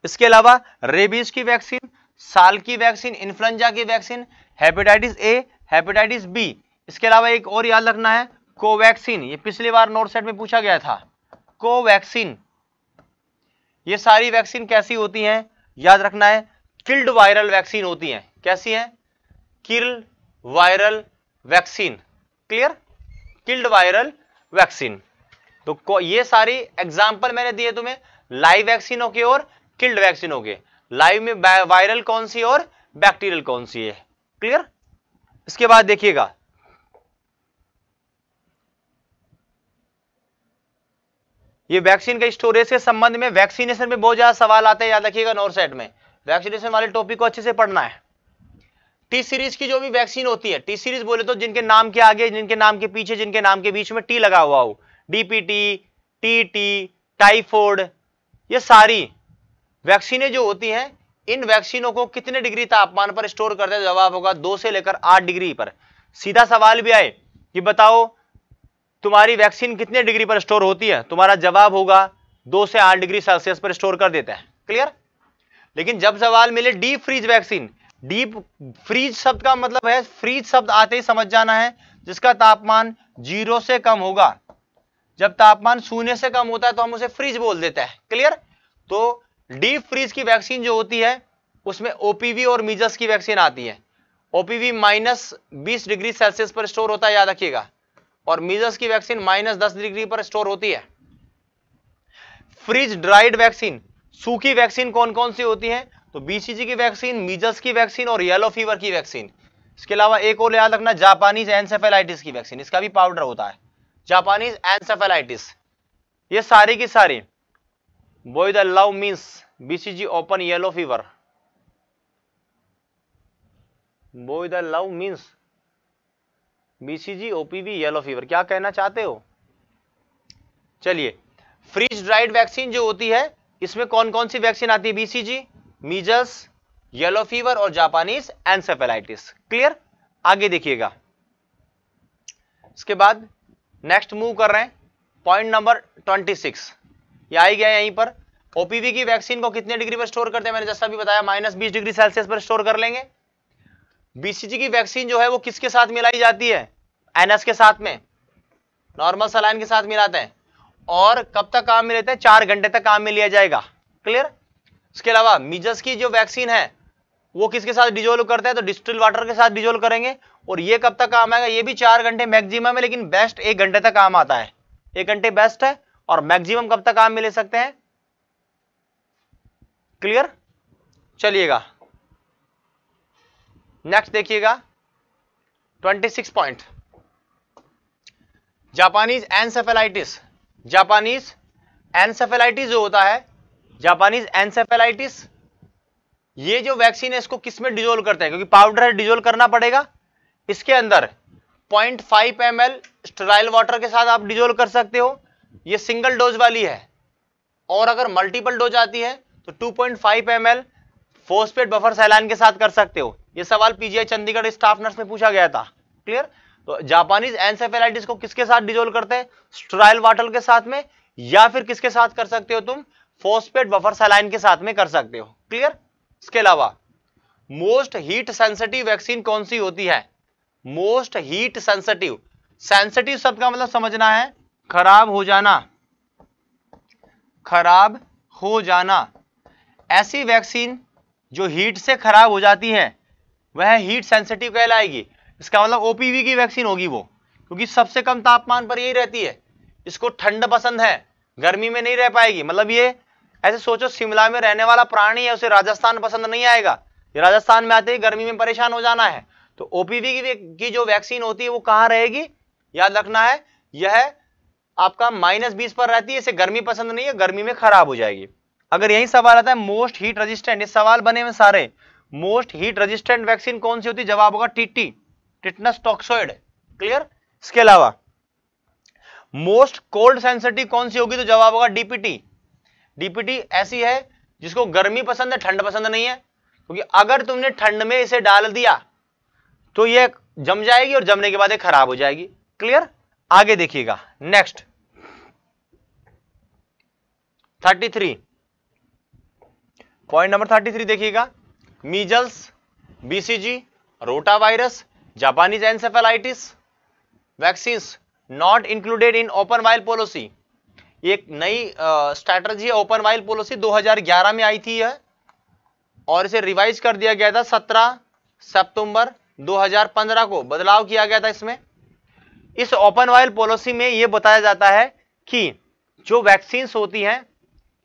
इसके अलावा रेबीज की वैक्सीन साल की वैक्सीन इन्फ्लुएंजा की vaccine hepatitis A hepatitis B इसके अलावा एक और याद रखना है कोवैक्सीन ये पिछली बार नोट सेट में पूछा गया था कोवैक्सीन ये सारी वैक्सीन कैसी होती हैं याद रखना है किल्ड वायरल वैक्सीन होती हैं कैसी हैं killed viral vaccine clear killed viral vaccine तो ये सारी एग्जाम्पल मैंने दिए तुम्हें लाइव वैक्सीनों के और किल्ड वैक्सीनों के लाइव में वायरल कौन सी और बैक्टीरियल कौन सी है क्लियर इसके बाद देखिएगा ये वैक्सीन का स्टोरेज के संबंध में वैक्सीनेशन में बहुत ज्यादा सवाल आते हैं याद रखिएगा नॉर्सेट में वैक्सीनेशन वाले टॉपिक को अच्छे से पढ़ना है टी सीरीज की जो भी वैक्सीन होती है टी सीरीज बोले तो जिनके नाम के आगे जिनके नाम के पीछे जिनके नाम के बीच में टी लगा हुआ हो डीपीटी टीटी टाइफोड ये सारी वैक्सीने जो होती हैं इन वैक्सीनों को कितने डिग्री तापमान पर स्टोर करते हैं जवाब होगा दो से लेकर आठ डिग्री पर सीधा सवाल भी आए कि बताओ तुम्हारी वैक्सीन कितने डिग्री पर स्टोर होती है तुम्हारा जवाब होगा दो से आठ डिग्री सेल्सियस पर स्टोर कर देता है क्लियर लेकिन जब सवाल मिले deep freeze vaccine deep freeze शब्द का मतलब है फ्रीज शब्द आते ही समझ जाना है जिसका तापमान जीरो से कम होगा जब तापमान शून्य से कम होता है तो हम उसे फ्रीज बोल देते हैं क्लियर तो डीप फ्रीज की वैक्सीन जो होती है उसमें ओपीवी और मीजस की वैक्सीन आती है ओपीवी माइनस बीस डिग्री सेल्सियस पर स्टोर होता है याद रखिएगा और मीजस की वैक्सीन माइनस दस डिग्री पर स्टोर होती है फ्रिज ड्राइड वैक्सीन सूखी वैक्सीन कौन कौन सी होती है तो बीसीजी की वैक्सीन मीजस की वैक्सीन और येलो फीवर की वैक्सीन इसके अलावा एक और याद रखना जापानीज एनसेफेलाइटिस की वैक्सीन इसका भी पाउडर होता है जापानीज एनसेफेलाइटिस ये सारी की सारी boy the love means BCG open yellow fever boy the love means BCG OPV yellow fever क्या कहना चाहते हो चलिए फ्रीज ड्राइड वैक्सीन जो होती है इसमें कौन कौन सी वैक्सीन आती है बीसीजी मीजस येलो फीवर और जापानीज एनसेफेलाइटिस क्लियर आगे देखिएगा इसके बाद नेक्स्ट मूव कर रहे हैं पॉइंट नंबर 26 ये आई गया यहीं पर ओपीवी की वैक्सीन को कितने डिग्री पर स्टोर करते हैं मैंने जैसा भी बताया माइनस बीस डिग्री सेल्सियस पर स्टोर कर लेंगे बीसीजी की वैक्सीन जो है वो किसके साथ मिलाई जाती है एनएस के साथ में नॉर्मल सलाइन के साथ मिलाते हैं और कब तक काम में लेते हैं चार घंटे तक काम में लिया जाएगा क्लियर इसके अलावा मिजस की जो वैक्सीन है वो किसके साथ डिजोल्व करते हैं तो डिस्टिल वाटर के साथ डिजोल्व करेंगे और ये कब तक काम आएगा ये भी चार घंटे मैक्सिमम है लेकिन बेस्ट एक घंटे तक काम आता है एक घंटे बेस्ट है और मैक्सिमम कब तक काम में ले सकते हैं क्लियर चलिएगा नेक्स्ट देखिएगा 26 point Japanese encephalitis Japanese encephalitis जो होता है जापानीज एनसेफेलाइटिस ये जो वैक्सीन है इसको किस में डिजोल्व करते हैं क्योंकि पाउडर है डिजोल्व करना पड़ेगा इसके अंदर 0.5 five M L sterile water के साथ आप डिजोल्व कर सकते हो ये सिंगल डोज वाली है और अगर मल्टीपल डोज आती है तो 2.5 point five M L phosphate buffer saline के साथ कर सकते हो ये सवाल पीजीआई चंडीगढ़ स्टाफ नर्स में पूछा गया था क्लियर तो जापानीज एनसेफेलाइटिस को किसके साथ डिजोल्व करते हैं स्ट्राइल वाटर के साथ में या फिर किसके साथ कर सकते हो तुम फोस्पेट बफर सैलाइन के साथ में कर सकते हो क्लियर इसके अलावा मोस्ट हीट सेंसिटिव वैक्सीन कौन सी होती है मोस्ट हीट सेंसिटिव सेंसिटिव शब्द का मतलब समझना है खराब हो जाना खराब हो जाना ऐसी वैक्सीन जो हीट से खराब हो जाती है वह हीट सेंसिटिव कहलाएगी इसका मतलब ओपीवी की वैक्सीन होगी वो क्योंकि सबसे कम तापमान पर यही रहती है इसको ठंड पसंद है गर्मी में नहीं रह पाएगी मतलब ये ऐसे सोचो शिमला में रहने वाला प्राणी है उसे राजस्थान पसंद नहीं आएगा ये राजस्थान में आते ही गर्मी में परेशान हो जाना है तो ओपीवी की, की जो वैक्सीन होती है वो कहाँ रहेगी याद रखना है यह आपका माइनस बीस पर रहती है इसे गर्मी पसंद नहीं है गर्मी में खराब हो जाएगी अगर यही सवाल आता है मोस्ट हीट रजिस्टेंट इस सवाल बने हुए सारे मोस्ट हीट रजिस्टेंट वैक्सीन कौन सी होती है जवाब होगा टीटी टिटनस टॉक्सोइड क्लियर इसके अलावा मोस्ट कोल्ड सेंसिटिव कौन सी होगी तो जवाब होगा डीपीटी डीपीटी ऐसी है जिसको गर्मी पसंद है ठंड पसंद नहीं है क्योंकि अगर तुमने ठंड में इसे डाल दिया तो ये जम जाएगी और जमने के बाद ये खराब हो जाएगी क्लियर आगे देखिएगा next thirty three point number thirty three देखिएगा measles BCG rota virus Japanese encephalitis vaccine not included in open vial policy एक नई स्ट्रैटर्जी ओपन वाइल पॉलिसी 2011 में आई थी यह और इसे रिवाइज कर दिया गया था 17 सितंबर 2015 को बदलाव किया गया था इसमें इस ओपन वाइल पॉलिसी में यह बताया जाता है कि जो वैक्सीन्स होती हैं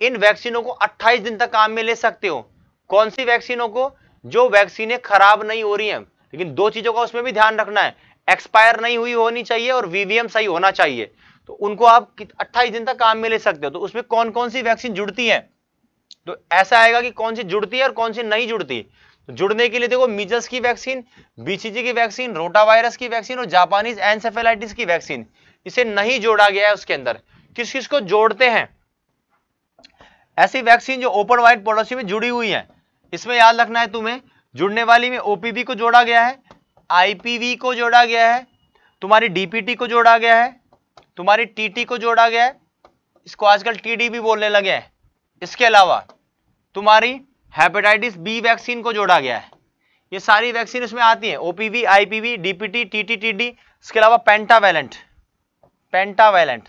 इन वैक्सीनों को 28 दिन तक काम में ले सकते हो कौन सी वैक्सीनों को जो वैक्सीनें खराब नहीं हो रही हैं लेकिन दो चीजों का उसमें भी ध्यान रखना है एक्सपायर नहीं हुई होनी चाहिए और वीवीएम सही होना चाहिए तो उनको आप 28 दिन तक काम में ले सकते हो तो उसमें कौन कौन सी वैक्सीन जुड़ती है तो ऐसा आएगा कि कौन सी जुड़ती है और कौन सी नहीं जुड़ती तो जुड़ने के लिए देखो मिजस की वैक्सीन बीसीजी की वैक्सीन रोटा वायरस की वैक्सीन और जापानीज एनसेफेलाइटिस की वैक्सीन इसे नहीं जोड़ा गया है उसके अंदर किस किस को जोड़ते हैं ऐसी वैक्सीन जो ओपन वाइड पॉलिसी में जुड़ी हुई है इसमें याद रखना है तुम्हें जुड़ने वाली में ओपीवी को जोड़ा गया है आईपीवी को जोड़ा गया है तुम्हारी डीपीटी को जोड़ा गया है तुम्हारी टीटी को जोड़ा गया है इसको आजकल टीडी भी बोलने लगे हैं इसके अलावा तुम्हारी हेपेटाइटिस बी वैक्सीन को जोड़ा गया है ये सारी वैक्सीन इसमें आती है OPV IPV DPT TT TD इसके अलावा पेंटावेलेंट पेंटावेलेंट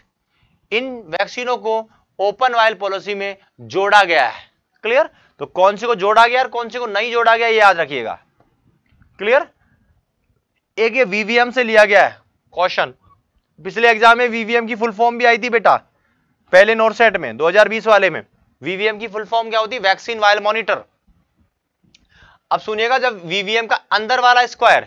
इन वैक्सीनों को ओपन वायल पॉलिसी में जोड़ा गया है क्लियर तो कौन से को जोड़ा गया और कौन से को नहीं जोड़ा गया ये याद रखिएगा क्लियर एक ये वीवीएम से लिया गया है क्वेश्चन पिछले एग्जाम में वीवीएम की फुल फॉर्म भी आई थी बेटा पहले नोरसेट में 2020 वाले में वीवीएम की फुल फॉर्म क्या होती वैक्सीन वायल मॉनिटर अब सुनिएगा जब वीवीएम का अंदर वाला स्क्वायर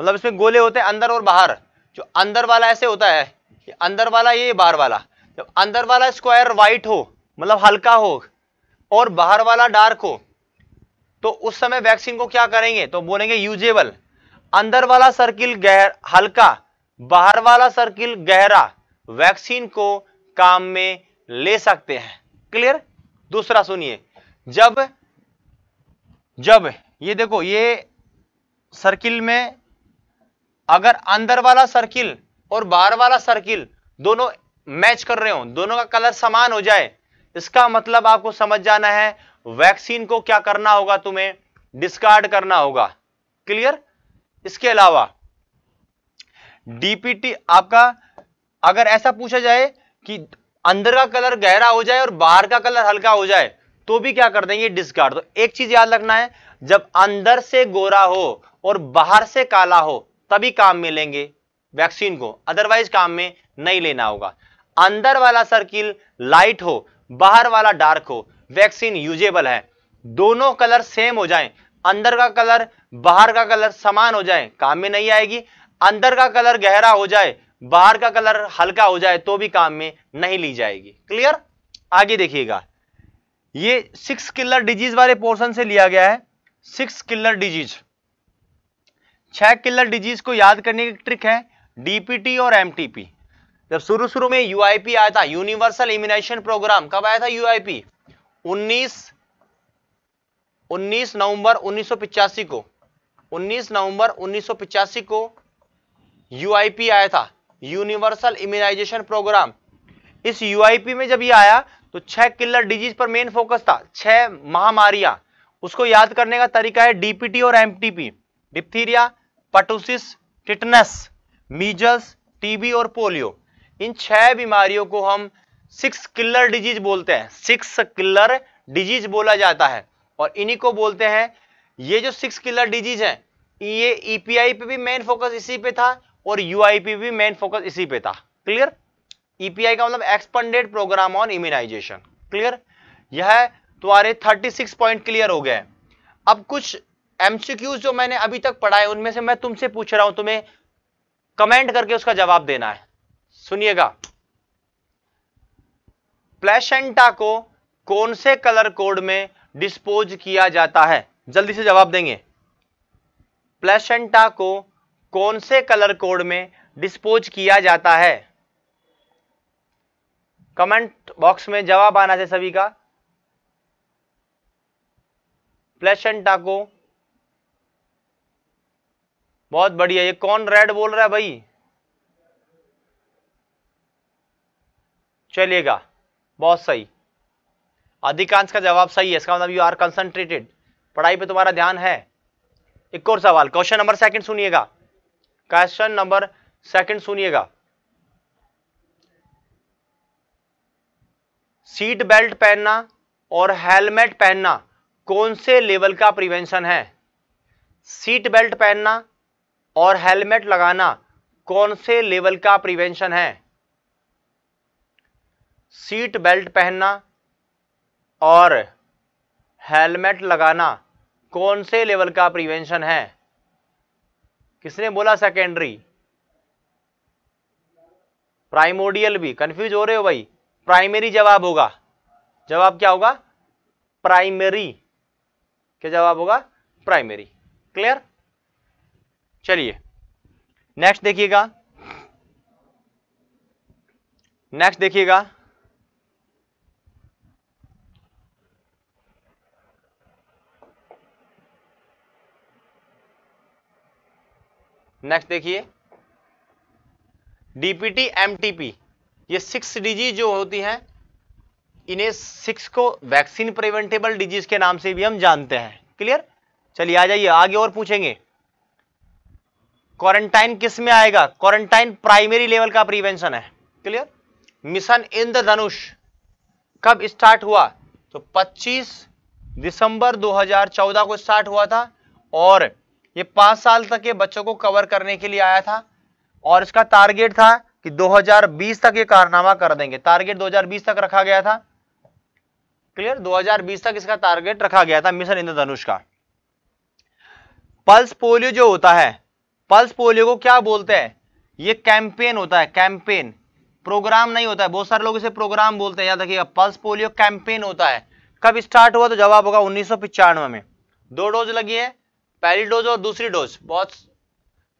मतलब इसमें गोले होते हैं अंदर और बाहर जो अंदर वाला ऐसे होता है अंदर वाला ये बाहर वाला जब अंदर वाला स्क्वायर वाइट हो मतलब हल्का हो और बाहर वाला डार्क हो तो उस समय वैक्सीन को क्या करेंगे तो बोलेंगे यूजेबल अंदर वाला सर्किल गहर हल्का बाहर वाला सर्किल गहरा वैक्सीन को काम में ले सकते हैं क्लियर दूसरा सुनिए जब जब ये देखो ये सर्किल में अगर अंदर वाला सर्किल और बाहर वाला सर्किल दोनों मैच कर रहे हो दोनों का कलर समान हो जाए इसका मतलब आपको समझ जाना है वैक्सीन को क्या करना होगा तुम्हें डिस्कार्ड करना होगा क्लियर इसके अलावा डीपीटी आपका अगर ऐसा पूछा जाए कि अंदर का कलर गहरा हो जाए और बाहर का कलर हल्का हो जाए तो भी क्या कर देंगे डिस्कार्ड तो एक चीज याद रखना है जब अंदर से गोरा हो और बाहर से काला हो तभी काम में लेंगे वैक्सीन को अदरवाइज काम में नहीं लेना होगा अंदर वाला सर्किल लाइट हो बाहर वाला डार्क हो वैक्सीन यूजेबल है दोनों कलर सेम हो जाए अंदर का कलर बाहर का कलर समान हो जाए काम में नहीं आएगी अंदर का कलर गहरा हो जाए बाहर का कलर हल्का हो जाए तो भी काम में नहीं ली जाएगी क्लियर आगे देखिएगा ये सिक्स किलर डिजीज वाले पोर्शन से लिया गया है सिक्स किलर डिजीज छह किलर डिजीज को याद करने की ट्रिक है डीपीटी और एमटीपी जब शुरू शुरू में यूआईपी आया था यूनिवर्सल इम्यूनाइजेशन प्रोग्राम कब आया था यूआईपी 19 19 नवंबर 1985 को 19 नवंबर 1985 को यूआईपी आया था यूनिवर्सल इम्यूनाइजेशन प्रोग्राम इस यूआईपी में जब ये आया तो छह किलर डिजीज पर मेन फोकस था छह महामारियां उसको याद करने का तरीका है डीपीटी और MTP diphtheria pertussis tetanus measles TB और पोलियो इन छह बीमारियों को हम सिक्स किलर डिजीज बोलते हैं सिक्स किलर डिजीज बोला जाता है और इन्हीं को बोलते हैं ये जो सिक्स किलर डिजीज है ये ईपीआई e पे भी मेन फोकस इसी पे था और यूआईपी भी मेन फोकस इसी पे था क्लियर ईपीआई e का मतलब expanded programme on immunization clear यह तुम्हारे 36 पॉइंट क्लियर हो गए अब कुछ एमसीक्यूज जो मैंने अभी तक पढ़ाए उनमें से मैं तुमसे पूछ रहा हूं तुम्हें कमेंट करके उसका जवाब देना है सुनिएगा प्लेसेंटा को कौन से कलर कोड में डिस्पोज किया जाता है जल्दी से जवाब देंगे प्लेसेंटा को कौन से कलर कोड में डिस्पोज किया जाता है कमेंट बॉक्स में जवाब आना चाहिए सभी का प्लेसेंटा को बहुत बढ़िया ये कौन रेड बोल रहा है भाई चलेगा बहुत सही अधिकांश का जवाब सही है इसका मतलब यू आर कंसंट्रेटेड पढ़ाई पे तुम्हारा ध्यान है एक और सवाल क्वेश्चन नंबर सेकंड सुनिएगा क्वेश्चन नंबर सेकंड सुनिएगा सीट बेल्ट पहनना और हेलमेट पहनना कौन से लेवल का प्रिवेंशन है सीट बेल्ट पहनना और हेलमेट लगाना कौन से लेवल का प्रिवेंशन है सीट बेल्ट पहनना और हेलमेट लगाना कौन से लेवल का प्रिवेंशन है किसने बोला सेकेंडरी प्राइमोडियल भी कंफ्यूज हो रहे हो भाई प्राइमरी जवाब होगा जवाब क्या होगा प्राइमरी क्या जवाब होगा प्राइमरी क्लियर चलिए नेक्स्ट देखिएगा नेक्स्ट देखिएगा नेक्स्ट देखिए डीपीटी एमटीपी ये सिक्स डिजीज जो होती हैं इन्हें सिक्स को वैक्सीन प्रिवेंटेबल डिजीज के नाम से भी हम जानते हैं क्लियर चलिए आ जाइए आगे और पूछेंगे क्वारंटाइन किस में आएगा क्वारंटाइन प्राइमरी लेवल का प्रिवेंशन है clear mission Indradhanush कब स्टार्ट हुआ तो 25 दिसंबर 2014 को स्टार्ट हुआ था और ये पांच साल तक ये बच्चों को कवर करने के लिए आया था और इसका टारगेट था कि 2020 तक ये कारनामा कर देंगे टारगेट 2020 तक रखा गया था क्लियर 2020 तक इसका टारगेट रखा गया था मिशन इंद्रधनुष का पल्स पोलियो जो होता है पल्स पोलियो को क्या बोलते हैं ये कैंपेन होता है कैंपेन प्रोग्राम नहीं होता है बहुत सारे लोग इसे प्रोग्राम बोलते हैं याद रखिएगा पल्स पोलियो कैंपेन होता है कब स्टार्ट हुआ तो जवाब होगा उन्नीस में दो डोज लगी है पहली डोज और दूसरी डोज बहुत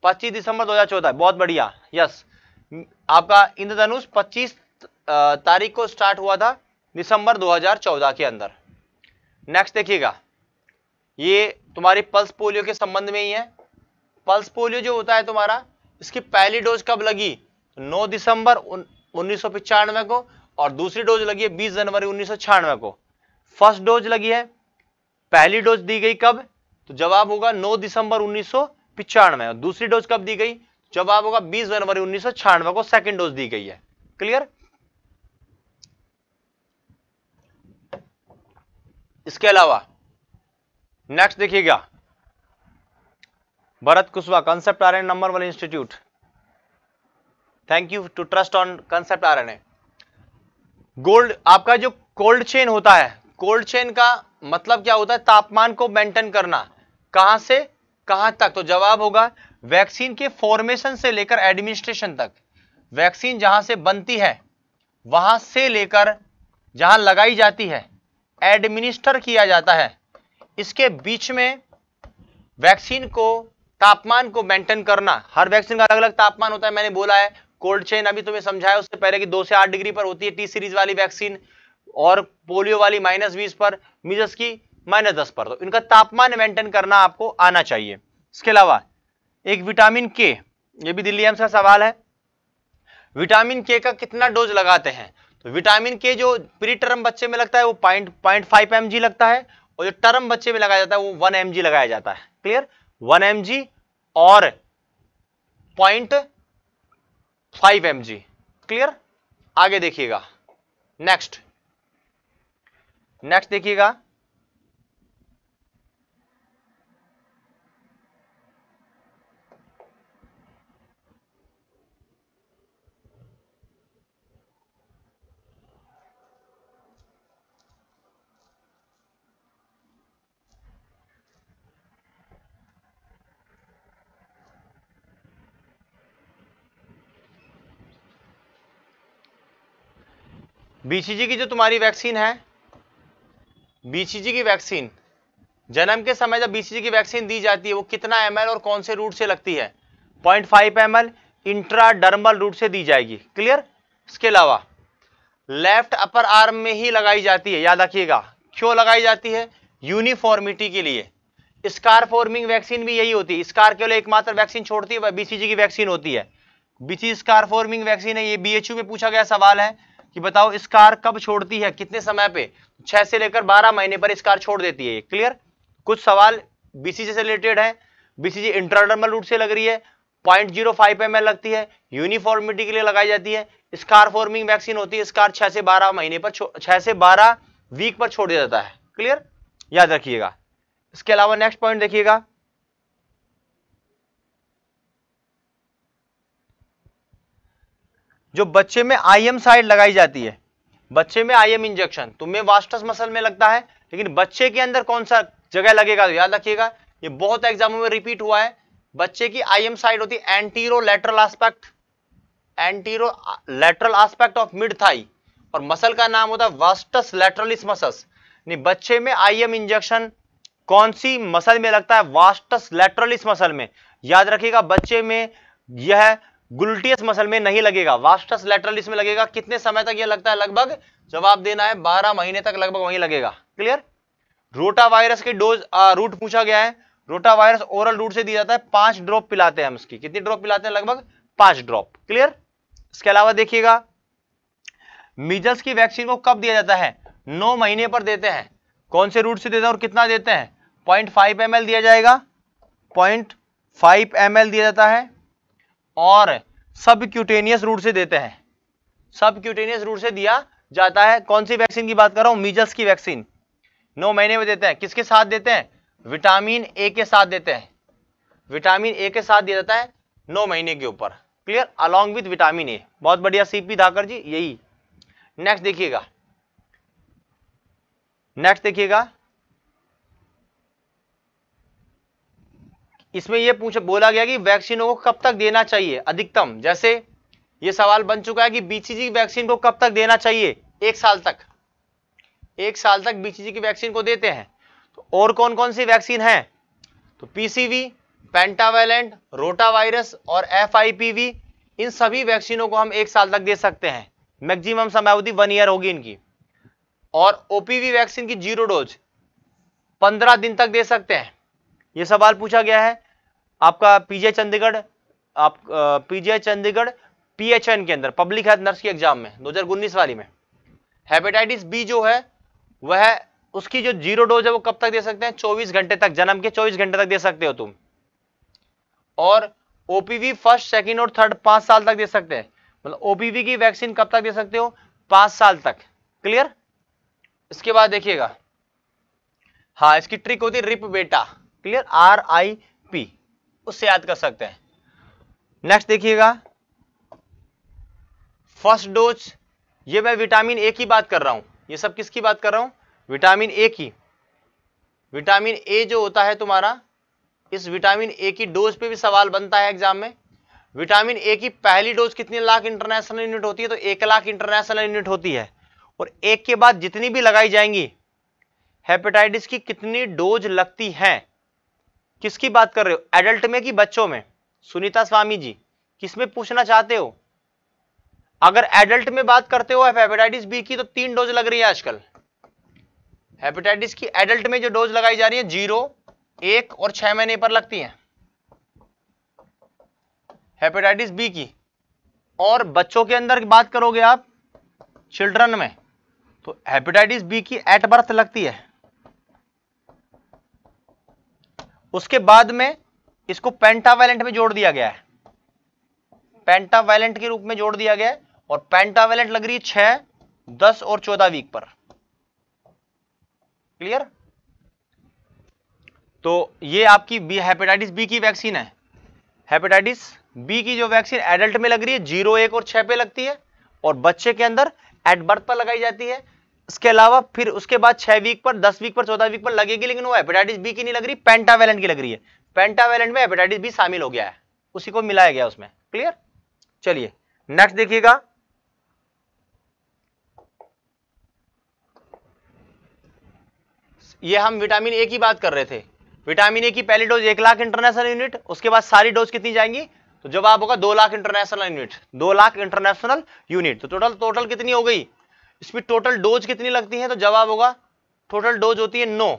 पच्चीस दिसंबर 2014 बहुत बढ़िया यस आपका इंद्रधनुष 25 तारीख को स्टार्ट हुआ था दिसंबर 2014 के अंदर नेक्स्ट देखिएगा ये तुम्हारी पल्स पोलियो के संबंध में ही है पल्स पोलियो जो होता है तुम्हारा इसकी पहली डोज कब लगी 9 दिसंबर सौ उन्नीस को और दूसरी डोज लगी है बीस जनवरी उन्नीस को फर्स्ट डोज लगी है पहली डोज दी गई कब तो जवाब होगा 9 दिसंबर उन्नीस और दूसरी डोज कब दी गई जवाब होगा 20 जनवरी उन्नीस को सेकंड डोज दी गई है क्लियर इसके अलावा नेक्स्ट देखिएगा Bharat Kushwaha concept R number one institute thank you to trust on concept R gold आपका जो कोल्ड चेन होता है कोल्ड चेन का मतलब क्या होता है तापमान को मेंटेन करना कहां से कहां तक तो जवाब होगा वैक्सीन के फॉर्मेशन से लेकर एडमिनिस्ट्रेशन तक वैक्सीन जहां से बनती है वहां से लेकर जहां लगाई जाती है एडमिनिस्टर किया जाता है इसके बीच में वैक्सीन को तापमान को मेंटेन करना हर वैक्सीन का अलग अलग तापमान होता है मैंने बोला है कोल्ड चेन अभी तुम्हें समझाया उससे पहले कि दो से आठ डिग्री पर होती है टी सीरीज वाली वैक्सीन और पोलियो वाली माइनस बीस पर मिजस की माइनस दस पर दो इनका तापमान मेंटेन करना आपको आना चाहिए इसके अलावा एक विटामिन के ये भी दिल्ली एम्स का सवाल है विटामिन के का कितना डोज लगाते हैं तो विटामिन के जो प्री टर्म बच्चे में लगता है वो पॉइंट पॉइंट फाइव एम लगता है और जो टर्म बच्चे में लगाया जाता है वो वन एम लगाया जाता है क्लियर वन एम और पॉइंट फाइव एम क्लियर आगे देखिएगा नेक्स्ट नेक्स्ट देखिएगा बीसीजी की जो तुम्हारी वैक्सीन है बीसीजी की वैक्सीन जन्म के समय जब बीसीजी की वैक्सीन दी जाती है वो कितना एम और कौन से रूट से लगती है point five M L intradermal route से दी जाएगी क्लियर इसके अलावा लेफ्ट अपर आर्म में ही लगाई जाती है याद रखिएगा क्यों लगाई जाती है यूनिफॉर्मिटी के लिए स्कार फॉर्मिंग वैक्सीन भी यही होती है स्कार के लिए एकमात्र वैक्सीन छोड़ती है वह बीसीजी की वैक्सीन होती है बीसी स्कार फॉर्मिंग वैक्सीन है ये बीएचयू में पूछा गया सवाल है कि बताओ इस कार कब छोड़ती है कितने समय पे छह से लेकर बारह महीने पर इस कार छोड़ देती है क्लियर कुछ सवाल बीसीजी से रिलेटेड है बीसीजी इंटरनल रूट से लग रही है पॉइंट जीरो फाइव एम लगती है यूनिफॉर्मिटी के लिए लगाई जाती है स्कार फॉर्मिंग वैक्सीन होती है स्कार छह से बारह महीने पर छह से बारह वीक पर छोड़ दिया जाता है क्लियर याद रखिएगा इसके अलावा नेक्स्ट पॉइंट देखिएगा जो बच्चे में आईएम साइड लगाई जाती है बच्चे में आईएम इंजेक्शन तुम्हें वास्टस मसल में लगता है लेकिन बच्चे के अंदर कौन सा जगह लगेगा तो याद रखिएगा ये बहुत एग्जाम में रिपीट हुआ है बच्चे की आईएम साइड होती है antero lateral antero lateral aspect of mid thigh और मसल का नाम होता है वास्टस लेटरलिस मसल नहीं बच्चे में आईएम इंजेक्शन कौन सी मसल में लगता है वास्टस लेटरलिस मसल में याद रखिएगा बच्चे में यह गुलटियस मसल में नहीं लगेगा वास्टस लेटरल इसमें लगेगा कितने समय तक यह लगता है लगभग जवाब देना है बारह महीने तक लगभग वहीं लगेगा क्लियर रोटा वायरस की डोज रूट पूछा गया है रोटा वायरस ओरल रूट से दिया जाता है पांच ड्रॉप पिलाते हैं हम इसकी कितनी ड्रॉप पिलाते हैं लगभग पांच ड्रॉप क्लियर इसके अलावा देखिएगा मीजल्स की वैक्सीन को कब दिया जाता है नौ महीने पर देते हैं कौन से रूट से देते हैं और कितना देते हैं पॉइंट फाइव एम दिया जाएगा पॉइंट फाइव एम दिया जाता है और सब क्यूटेनियस रूट से देते हैं सब क्यूटेनियस रूट से दिया जाता है कौन सी वैक्सीन की बात कर रहा हूं मीजल्स की वैक्सीन नौ महीने में देते हैं किसके साथ देते हैं विटामिन ए के साथ देते हैं विटामिन ए के साथ दिया जाता है नौ महीने के ऊपर clear along with vitamin A बहुत बढ़िया सीपी धाकर जी यही नेक्स्ट देखिएगा नेक्स्ट देखिएगा इसमें यह पूछ बोला गया कि वैक्सीनों को कब तक देना चाहिए अधिकतम जैसे यह सवाल बन चुका है कि बीसीजी वैक्सीन को कब तक देना चाहिए एक साल तक एक साल तक बीसीजी की वैक्सीन को देते हैं तो और कौन कौन सी वैक्सीन है तो पीसीवी पेंटावेलेंट रोटावायरस और एफ इन सभी वैक्सीनों को हम एक साल तक दे सकते हैं मैक्सिमम अवधि वन ईयर होगी इनकी और ओपीवी वैक्सीन की जीरो डोज पंद्रह दिन तक दे सकते हैं ये सवाल पूछा गया है आपका पीजे चंडीगढ़ आप पीजे चंडीगढ़ पीएचएन के अंदर पब्लिक हेल्थ नर्स की एग्जाम में उन्नीस वाली में हेपेटाइटिस बी जो है वह उसकी जो जीरो डोज है वो कब तक दे सकते हैं 24 घंटे तक जन्म के 24 घंटे तक दे सकते हो तुम और ओपीवी फर्स्ट सेकेंड और थर्ड पांच साल तक दे सकते हैं मतलब ओपीवी की वैक्सीन कब तक दे सकते हो पांच साल तक क्लियर इसके बाद देखिएगा हाँ इसकी ट्रिक होती है रिप बेटा क्लियर आर आई पी उससे याद कर सकते हैं नेक्स्ट देखिएगा फर्स्ट डोज ये मैं विटामिन ए की बात कर रहा हूं ये सब किसकी बात कर रहा हूं विटामिन ए की विटामिन ए जो होता है तुम्हारा इस विटामिन ए की डोज पे भी सवाल बनता है एग्जाम में विटामिन ए की पहली डोज कितनी लाख इंटरनेशनल यूनिट होती है तो एक लाख इंटरनेशनल यूनिट होती है और एक के बाद जितनी भी लगाई जाएंगी हेपेटाइटिस की कितनी डोज लगती हैं किसकी बात कर रहे हो एडल्ट में कि बच्चों में सुनीता स्वामी जी किसमें पूछना चाहते हो अगर एडल्ट में बात करते हो हेपेटाइटिस बी की तो तीन डोज लग रही है आजकल हेपेटाइटिस की एडल्ट में जो डोज लगाई जा रही है जीरो एक और छह महीने पर लगती है हेपेटाइटिस बी की और बच्चों के अंदर बात करोगे आप चिल्ड्रन में तो हेपेटाइटिस बी की एट बर्थ लगती है उसके बाद में इसको पेंटावैलेंट में जोड़ दिया गया है पेंटावैलेंट के रूप में जोड़ दिया गया है और पेंटावैलेंट लग रही है छह दस और चौदह वीक पर क्लियर तो ये आपकी बी हेपेटाइटिस बी की वैक्सीन है हेपेटाइटिस बी की जो वैक्सीन एडल्ट में लग रही है जीरो एक और छह पे लगती है और बच्चे के अंदर एट बर्थ पर लगाई जाती है इसके अलावा फिर उसके बाद छह वीक पर दस वीक पर चौदह वीक पर लगेगी लेकिन वो हेपेटाइटिस बी की नहीं लग रही पेंटावेलेंट की लग रही है पेंटावेलेंट में हेपेटाइटिस बी शामिल हो गया है उसी को मिलाया गया उसमें क्लियर चलिए नेक्स्ट देखिएगा ये हम विटामिन ए की बात कर रहे थे विटामिन ए की पहली डोज एक लाख इंटरनेशनल यूनिट उसके बाद सारी डोज कितनी जाएंगी तो जवाब होगा दो लाख इंटरनेशनल यूनिट दो लाख इंटरनेशनल यूनिट तो टोटल टोटल कितनी हो गई इसमें टोटल डोज कितनी लगती है तो जवाब होगा टोटल डोज होती है नो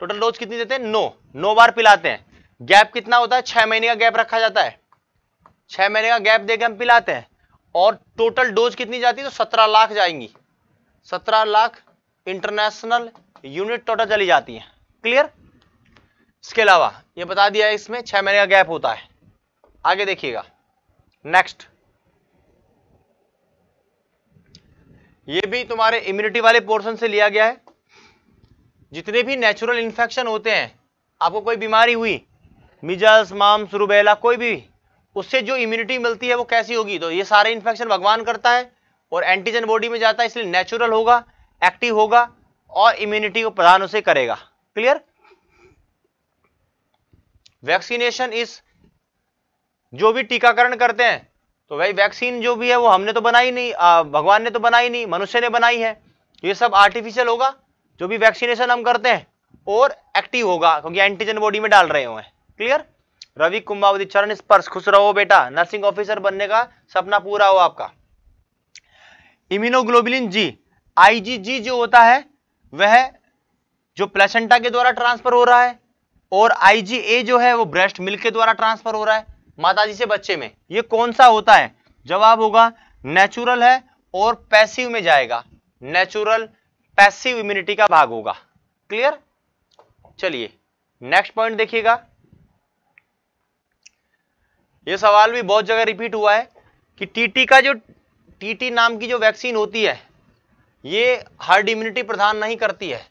टोटल डोज कितनी देते हैं नो नो बार पिलाते हैं गैप कितना होता है छह महीने का गैप रखा जाता है छह महीने का गैप देकर हम पिलाते हैं और टोटल डोज कितनी जाती है तो सत्रह लाख जाएंगी सत्रह लाख इंटरनेशनल यूनिट टोटल चली जाती है क्लियर इसके अलावा ये बता दिया है इसमें छह महीने का गैप होता है आगे देखिएगा नेक्स्ट ये भी तुम्हारे इम्यूनिटी वाले पोर्शन से लिया गया है जितने भी नेचुरल इन्फेक्शन होते हैं आपको कोई बीमारी हुई मिजल्स माम सुरुबेला कोई भी उससे जो इम्यूनिटी मिलती है वो कैसी होगी तो ये सारे इन्फेक्शन भगवान करता है और एंटीजन बॉडी में जाता है इसलिए नेचुरल होगा एक्टिव होगा और इम्यूनिटी को प्रदान उसे करेगा क्लियर वैक्सीनेशन इस जो भी टीकाकरण करते हैं तो वही वैक्सीन जो भी है वो हमने तो बनाई नहीं भगवान ने तो बनाई नहीं मनुष्य ने बनाई है ये सब आर्टिफिशियल होगा जो भी वैक्सीनेशन हम करते हैं और एक्टिव होगा क्योंकि एंटीजन बॉडी में डाल रहे हैं क्लियर रवि कुंभावती चरण स्पर्श खुश रहो बेटा नर्सिंग ऑफिसर बनने का सपना पूरा हो आपका इम्यूनोग्लोबिलिन जी आईजीजी जो होता है वह जो प्लेसेंटा के द्वारा ट्रांसफर हो रहा है और आईजीए जो है वो ब्रेस्ट मिल्क के द्वारा ट्रांसफर हो रहा है माताजी से बच्चे में ये कौन सा होता है जवाब होगा नेचुरल है और पैसिव में जाएगा नेचुरल पैसिव इम्यूनिटी का भाग होगा क्लियर चलिए नेक्स्ट पॉइंट देखिएगा ये सवाल भी बहुत जगह रिपीट हुआ है कि टीटी का जो टीटी नाम की जो वैक्सीन होती है ये हार्ड इम्यूनिटी प्रदान नहीं करती है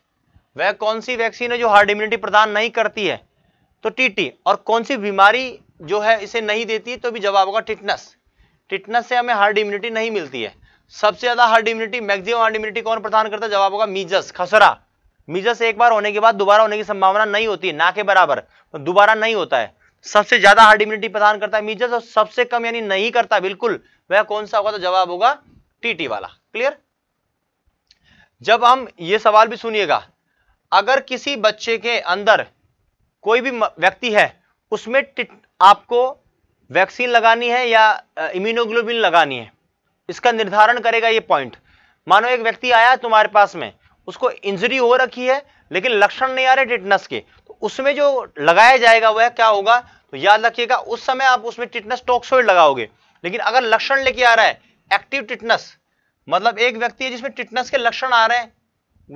वह कौन सी वैक्सीन है जो हार्ड इम्यूनिटी प्रदान नहीं करती है तो टीटी और कौन सी बीमारी जो है इसे नहीं देती तो भी जवाब होगा टिटनस टिटनस से हमें हार्ड इम्यूनिटी नहीं मिलती है सबसे ज्यादा herd immunity maximum herd immunity कौन प्रदान करता है जवाब होगा मीजस खसरा मीजस एक बार होने के बाद दोबारा होने की संभावना नहीं होती ना के बराबर तो दोबारा नहीं होता है सबसे ज्यादा हार्ड इम्यूनिटी प्रदान करता है मीजस और सबसे कम यानी नहीं करता बिल्कुल वह कौन सा होगा तो जवाब होगा टीटी वाला क्लियर जब हम ये सवाल भी सुनिएगा अगर किसी बच्चे के अंदर कोई भी व्यक्ति है उसमें आपको वैक्सीन लगानी है या इम्यूनोग्लोबिन लगानी है इसका निर्धारण करेगा ये पॉइंट मानो एक व्यक्ति आया तुम्हारे पास में उसको इंजरी हो रखी है लेकिन लक्षण नहीं आ रहे टिटनस के तो उसमें जो लगाया जाएगा वह क्या होगा तो याद रखिएगा उस समय आप उसमें टिटनस टॉक्सोइड लगाओगे लेकिन अगर लक्षण लेके आ रहा है एक्टिव टिटनस मतलब एक व्यक्ति है जिसमें टिटनस के लक्षण आ रहे हैं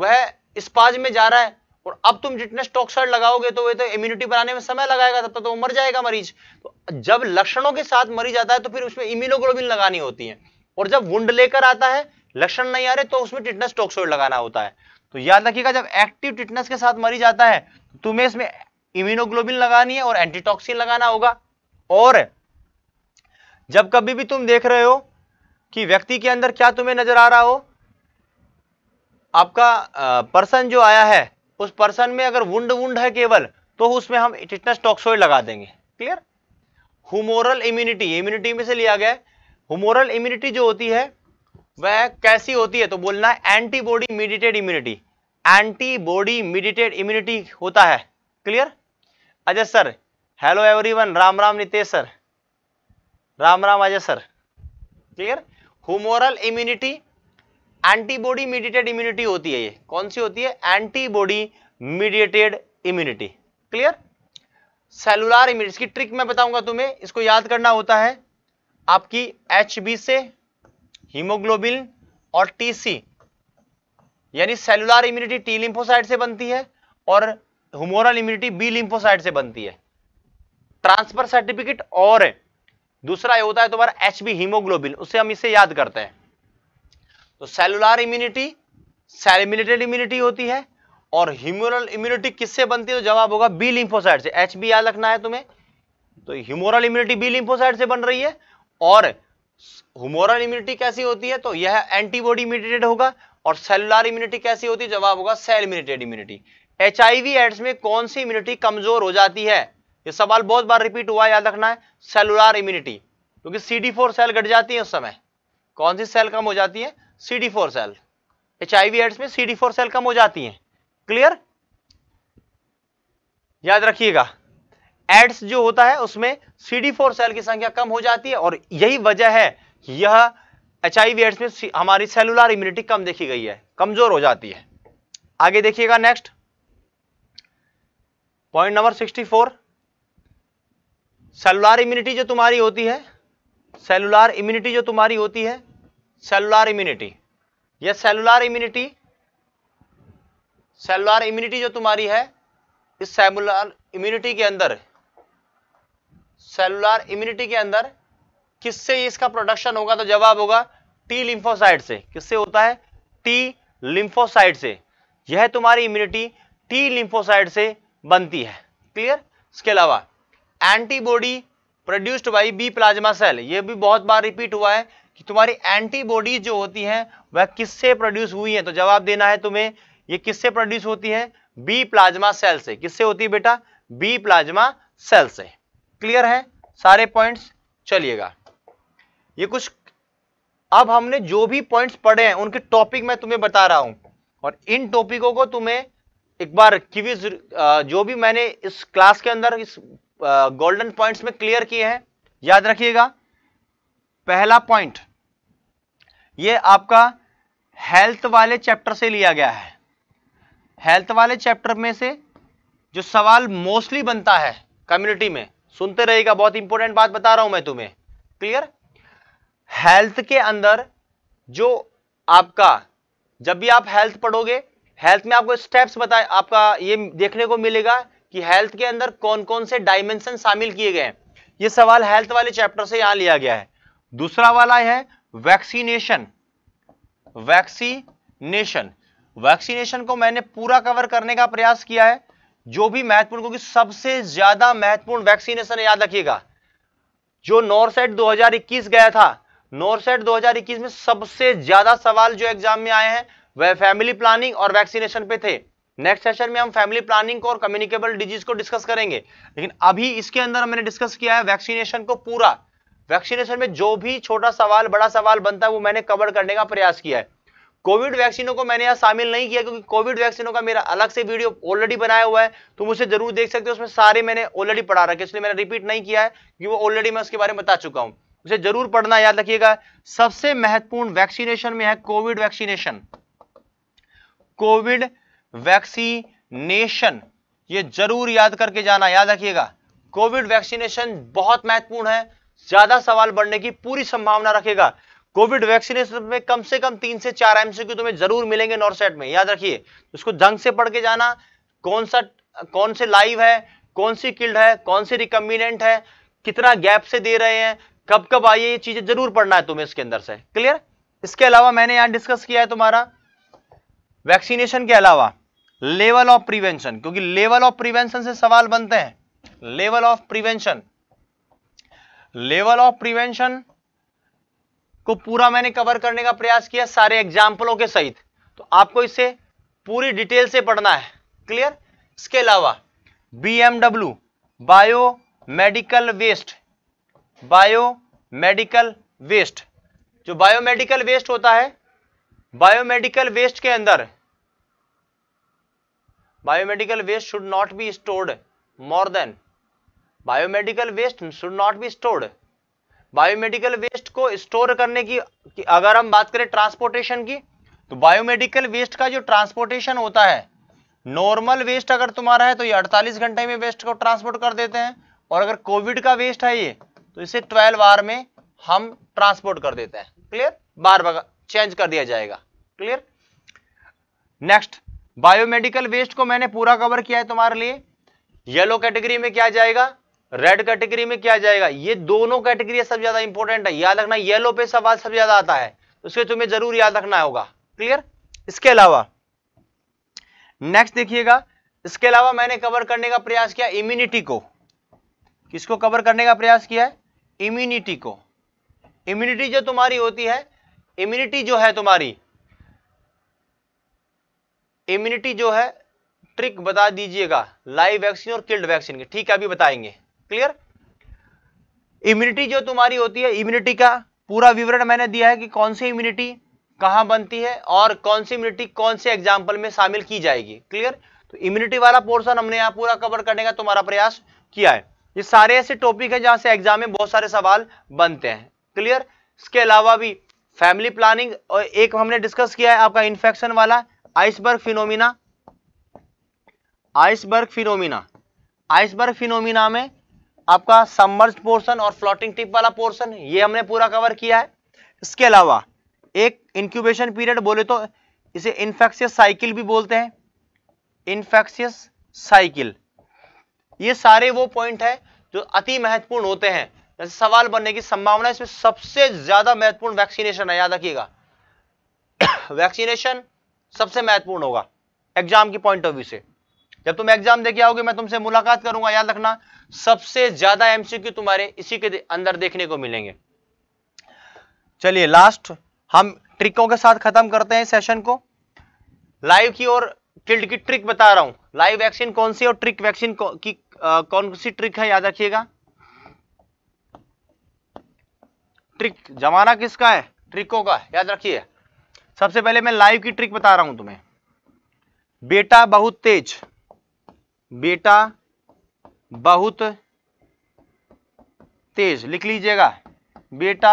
वह स्पाज में जा रहा है और अब तुम जितना स्टॉक्साइड लगाओगे तो वे तो इम्यूनिटी बनाने में समय लगाएगा तब तक तो, मर जाएगा मरीज तो जब लक्षणों के साथ मरीज आता है तो फिर उसमें इम्यूनोग्लोबिन लगानी होती है और जब वुंड लेकर आता है लक्षण नहीं आ रहे तो उसमें टिटनेस टॉक्सोइड लगाना होता है तो याद रखिएगा जब एक्टिव टिटनेस के साथ मरीज आता है तो तुम्हें इसमें इम्यूनोग्लोबिन लगानी है और एंटीटॉक्सिन लगाना होगा और जब कभी भी तुम देख रहे हो कि व्यक्ति के अंदर क्या तुम्हें नजर आ रहा हो आपका पर्सन जो आया है उस पर्सन में अगर वुंड वुंड है केवल तो उसमें हम टिटनस टॉक्सोइड लगा देंगे क्लियर हुमोरल इम्यूनिटी इम्यूनिटी में से लिया गया हुमोरल इम्यूनिटी जो होती है वह कैसी होती है तो बोलना है antibody mediated immunity antibody mediated immunity होता है clear Ajay sir hello everyone Ram Ram Nitesh sir Ram Ram Ajay sir clear humoral immunity antibody mediated immunity होती है ये कौन सी होती है antibody mediated immunity clear cellular immunity इसकी ट्रिक मैं बताऊंगा तुम्हें इसको याद करना होता है आपकी एच से हीमोग्लोबिन और टीसी यानी सेलुलर इम्यूनिटी टी लिम्फोसाइड से बनती है और ह्यूमोरल इम्यूनिटी बी लिम्फोसाइड से बनती है ट्रांसफर सर्टिफिकेट और दूसरा ये होता है तुम्हारा एच बी हीमोग्लोबिन उससे हम इसे याद करते हैं तो सेलुलर इम्यूनिटी सेलिमिनेटेड इम्यूनिटी होती है और ह्यूमोरल इम्यूनिटी किससे बनती है तो जवाब होगा बी लिम्फोसाइड से एच बी याद रखना है तुम्हें तो ह्यूमोरल इम्यूनिटी बी लिम्फोसाइड से बन रही है और ह्यूमोरल इम्यूनिटी कैसी होती है तो यह एंटीबॉडी इम्यूनिटेड होगा और सेलुलर इम्यूनिटी कैसी होती है जवाब होगा सेलिमिनेटेड इम्यूनिटी एच एड्स में कौन सी इम्यूनिटी कमजोर हो जाती है यह सवाल बहुत बार रिपीट हुआ याद रखना है सेलुलर इम्यूनिटी क्योंकि सी सेल घट जाती है उस समय कौन सी सेल कम हो जाती है C D four cell H I V AIDS में सी डी फोर सेल कम हो जाती हैं क्लियर याद रखिएगा एड्स जो होता है उसमें सी डी फोर सेल की संख्या कम हो जाती है और यही वजह है यह एच आई वी एड्स में हमारी सेलुलर इम्यूनिटी कम देखी गई है कमजोर हो जाती है आगे देखिएगा next point number sixty four cellular immunity जो तुम्हारी होती है सेलुलर इम्यूनिटी जो तुम्हारी होती है सेलुलर इम्यूनिटी यह सेलुलर इम्यूनिटी सेलुलर इम्यूनिटी जो तुम्हारी है इस सेलुलर इम्यूनिटी के अंदर सेलुलर इम्यूनिटी के अंदर किससे इसका प्रोडक्शन होगा तो जवाब होगा टी लिम्फोसाइड से किससे होता है टी लिम्फोसाइड से यह तुम्हारी इम्यूनिटी टी लिम्फोसाइड से बनती है क्लियर इसके अलावा antibody produced by B plasma cell यह भी बहुत बार रिपीट हुआ है कि तुम्हारी एंटीबॉडीज जो होती हैं वह किससे प्रोड्यूस हुई है तो जवाब देना है तुम्हें ये किससे प्रोड्यूस होती है बी प्लाज्मा सेल से किससे होती है बेटा बी प्लाज्मा सेल से क्लियर है सारे पॉइंट्स चलिएगा ये कुछ अब हमने जो भी पॉइंट्स पढ़े हैं उनके टॉपिक मैं तुम्हें बता रहा हूं और इन टॉपिकों को तुम्हें एक बार क्विज जो भी मैंने इस क्लास के अंदर इस गोल्डन पॉइंट्स में क्लियर किए हैं याद रखिएगा पहला पॉइंट ये आपका हेल्थ वाले चैप्टर से लिया गया है हेल्थ वाले चैप्टर में से जो सवाल मोस्टली बनता है कम्युनिटी में सुनते रहेगा बहुत इंपॉर्टेंट बात बता रहा हूं मैं तुम्हें क्लियर हेल्थ के अंदर जो आपका जब भी आप हेल्थ पढ़ोगे हेल्थ में आपको स्टेप्स बताए आपका ये देखने को मिलेगा कि हेल्थ के अंदर कौन कौन से डायमेंशन शामिल किए गए हैं ये सवाल हेल्थ वाले चैप्टर से यहां लिया गया है दूसरा वाला है वैक्सीनेशन वैक्सीनेशन वैक्सीनेशन को मैंने पूरा कवर करने का प्रयास किया है जो भी महत्वपूर्ण क्योंकि सबसे ज्यादा महत्वपूर्ण वैक्सीनेशन याद रखिएगा जो नॉर्सेट 2021 गया था नॉर्सेट 2021 में सबसे ज्यादा सवाल जो एग्जाम में आए हैं वह फैमिली प्लानिंग और वैक्सीनेशन पे थे नेक्स्ट सेशन में हम फैमिली प्लानिंग को और कम्युनिकेबल डिजीज को डिस्कस करेंगे लेकिन अभी इसके अंदर मैंने डिस्कस किया है वैक्सीनेशन को पूरा वैक्सीनेशन में जो भी छोटा सवाल बड़ा सवाल बनता है वो मैंने कवर करने का प्रयास किया है कोविड वैक्सीनों को मैंने यहाँ शामिल नहीं किया क्योंकि कोविड वैक्सीनों का मेरा अलग से वीडियो ऑलरेडी बनाया हुआ है तो मुझे जरूर देख सकते हो उसमें सारे मैंने ऑलरेडी पढ़ा रखे इसलिए मैंने रिपीट नहीं किया है कि वो ऑलरेडी मैं उसके बारे में बता चुका हूँ उसे जरूर पढ़ना याद रखिएगा सबसे महत्वपूर्ण वैक्सीनेशन में है कोविड वैक्सीनेशन कोविड वैक्सीनेशन ये जरूर याद करके जाना याद रखिएगा कोविड वैक्सीनेशन बहुत महत्वपूर्ण है ज्यादा सवाल बढ़ने की पूरी संभावना रखेगा कोविड वैक्सीनेशन में कम से कम तीन से चार एमसीक्यू तुम्हें जरूर मिलेंगे नॉर्सेट में याद रखिए उसको ढंग से पढ़ के जाना कौन सा कौन से लाइव है कौन सी किल्ड है कौन सी रिकम्बिनेंट है कितना गैप से दे रहे हैं कब कब आई ये चीजें जरूर पढ़ना है तुम्हें इसके अंदर से क्लियर इसके अलावा मैंने यहां डिस्कस किया है तुम्हारा वैक्सीनेशन के अलावा लेवल ऑफ प्रिवेंशन क्योंकि लेवल ऑफ प्रिवेंशन से सवाल बनते हैं level of prevention level of prevention को पूरा मैंने कवर करने का प्रयास किया सारे एग्जाम्पलों के सहित तो आपको इसे पूरी डिटेल से पढ़ना है क्लियर इसके अलावा B MW bio medical waste bio medical waste जो बायोमेडिकल वेस्ट होता है बायोमेडिकल वेस्ट के अंदर biomedical waste should not be stored more than biomedical waste should not be stored biomedical waste को स्टोर करने की अगर हम बात करें ट्रांसपोर्टेशन की तो बायोमेडिकल वेस्ट का जो ट्रांसपोर्टेशन होता है नॉर्मल वेस्ट अगर तुम्हारा है तो ये 48 घंटे में वेस्ट को ट्रांसपोर्ट कर देते हैं और अगर कोविड का वेस्ट है ये तो इसे 12 आवर में हम ट्रांसपोर्ट कर देते हैं क्लियर बार बार चेंज कर दिया जाएगा क्लियर नेक्स्ट बायोमेडिकल वेस्ट को मैंने पूरा कवर किया है तुम्हारे लिए येलो कैटेगरी में क्या जाएगा रेड कैटेगरी में क्या जाएगा ये दोनों कैटेगरी सब ज्यादा इंपॉर्टेंट है याद रखना येलो पे सवाल सब ज्यादा आता है तो उसके तुम्हें जरूर याद रखना होगा क्लियर इसके अलावा नेक्स्ट देखिएगा इसके अलावा मैंने कवर करने का प्रयास किया इम्यूनिटी को किसको कवर करने का प्रयास किया है इम्यूनिटी को इम्यूनिटी जो तुम्हारी होती है इम्यूनिटी जो है तुम्हारी इम्यूनिटी जो है ट्रिक बता दीजिएगा लाइव वैक्सीन और किल्ड वैक्सीन की ठीक है अभी बताएंगे क्लियर इम्यूनिटी जो तुम्हारी होती है इम्यूनिटी का पूरा विवरण मैंने दिया है कि कौन सी इम्यूनिटी कहां बनती है और कौन सी इम्यूनिटी कौन से एग्जाम्पल में शामिल की जाएगी क्लियर तो इम्यूनिटी वाला पोर्सन हमने यहाँ पूरा कवर करने का तुम्हारा प्रयास किया है ये सारे ऐसे टॉपिक है जहां से एग्जाम में बहुत सारे सवाल बनते हैं क्लियर इसके अलावा भी फैमिली प्लानिंग और एक हमने डिस्कस किया है आपका इन्फेक्शन वाला iceberg phenomena iceberg phenomena iceberg phenomena में आपका सम्मर्ज पोर्शन और फ्लोटिंग टिप वाला पोर्शन ये हमने पूरा कवर किया है इसके अलावा एक इंक्यूबेशन पीरियड बोले तो इसे इन्फेक्शियस साइकिल भी बोलते हैं इन्फेक्शियस साइकिल ये सारे वो पॉइंट है जो अति महत्वपूर्ण होते हैं जैसे सवाल बनने की संभावना इसमें सबसे ज्यादा महत्वपूर्ण वैक्सीनेशन है याद रखिएगा वैक्सीनेशन सबसे महत्वपूर्ण होगा एग्जाम की पॉइंट ऑफ व्यू से जब तुम एग्जाम देके आओगे मैं तुमसे मुलाकात करूंगा याद रखना सबसे ज्यादा एमसीक्यू तुम्हारे इसी के अंदर देखने को मिलेंगे चलिए लास्ट हम ट्रिकों के साथ खत्म करते हैं सेशन को लाइव की और किल्ड की ट्रिक बता रहा हूं लाइव वैक्सीन कौन सी और ट्रिक वैक्सीन की कौन सी ट्रिक है याद रखिएगा ट्रिक जमाना किसका है ट्रिकों का याद रखिए सबसे पहले मैं लाइव की ट्रिक बता रहा हूं तुम्हें बेटा बहुत तेज बेटा बहुत तेज लिख लीजिएगा बेटा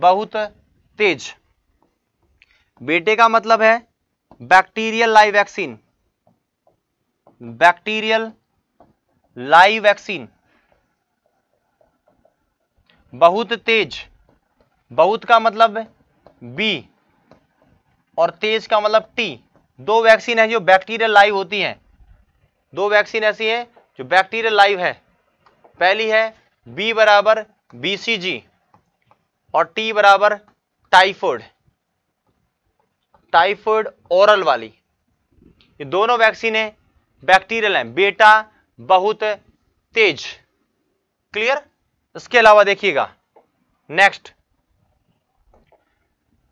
बहुत तेज बेटे का मतलब है bacterial live vaccine bacterial live vaccine बहुत तेज बहुत का मतलब बी और तेज का मतलब टी दो वैक्सीन है जो बैक्टीरियल लाइव होती हैं दो वैक्सीन ऐसी है जो बैक्टीरिया लाइव है पहली है बी बराबर बीसीजी और टी बराबर टाइफोड टाइफोड ओरल वाली ये दोनों वैक्सीन है बैक्टीरियल हैं बेटा बहुत तेज क्लियर इसके अलावा देखिएगा नेक्स्ट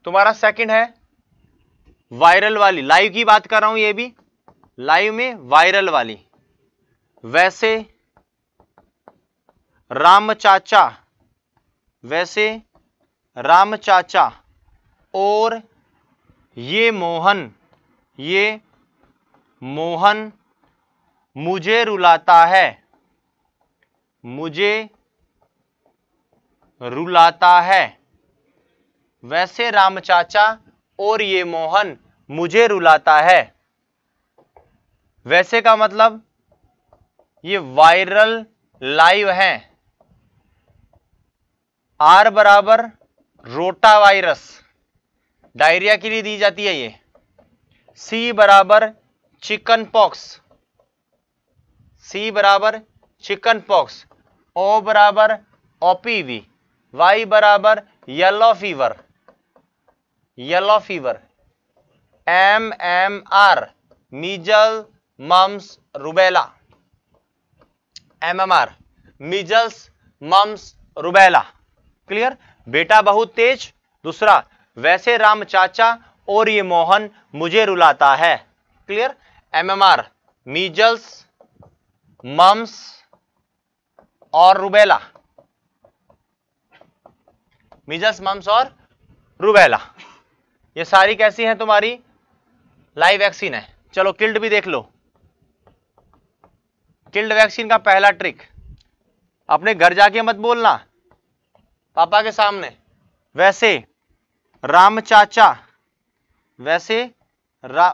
तुम्हारा सेकंड है वायरल वाली लाइव की बात कर रहा हूं ये भी लाइव में वायरल वाली वैसे राम चाचा वैसे राम चाचा और ये मोहन ये मोहन मुझे रुलाता है मुझे रुलाता है वैसे राम चाचा और ये मोहन मुझे रुलाता है वैसे का मतलब ये वायरल लाइव है आर बराबर रोटा वायरस डायरिया के लिए दी जाती है ये सी बराबर चिकन पॉक्स सी बराबर चिकन पॉक्स ओ बराबर ओपीवी वाई बराबर yellow fever yellow fever M M R measles mumps rubella MMR measles mumps rubella clear बेटा बहुत तेज दूसरा वैसे राम चाचा और ये मोहन मुझे रुलाता है क्लियर एमएमआर मीजल्स मम्स और रुबेला मीजल्स मम्स और रुबेला ये सारी कैसी है तुम्हारी लाइव वैक्सीन है चलो किल्ड भी देख लो टिल्ड वैक्सीन का पहला ट्रिक अपने घर जाके मत बोलना पापा के सामने वैसे राम चाचा वैसे रा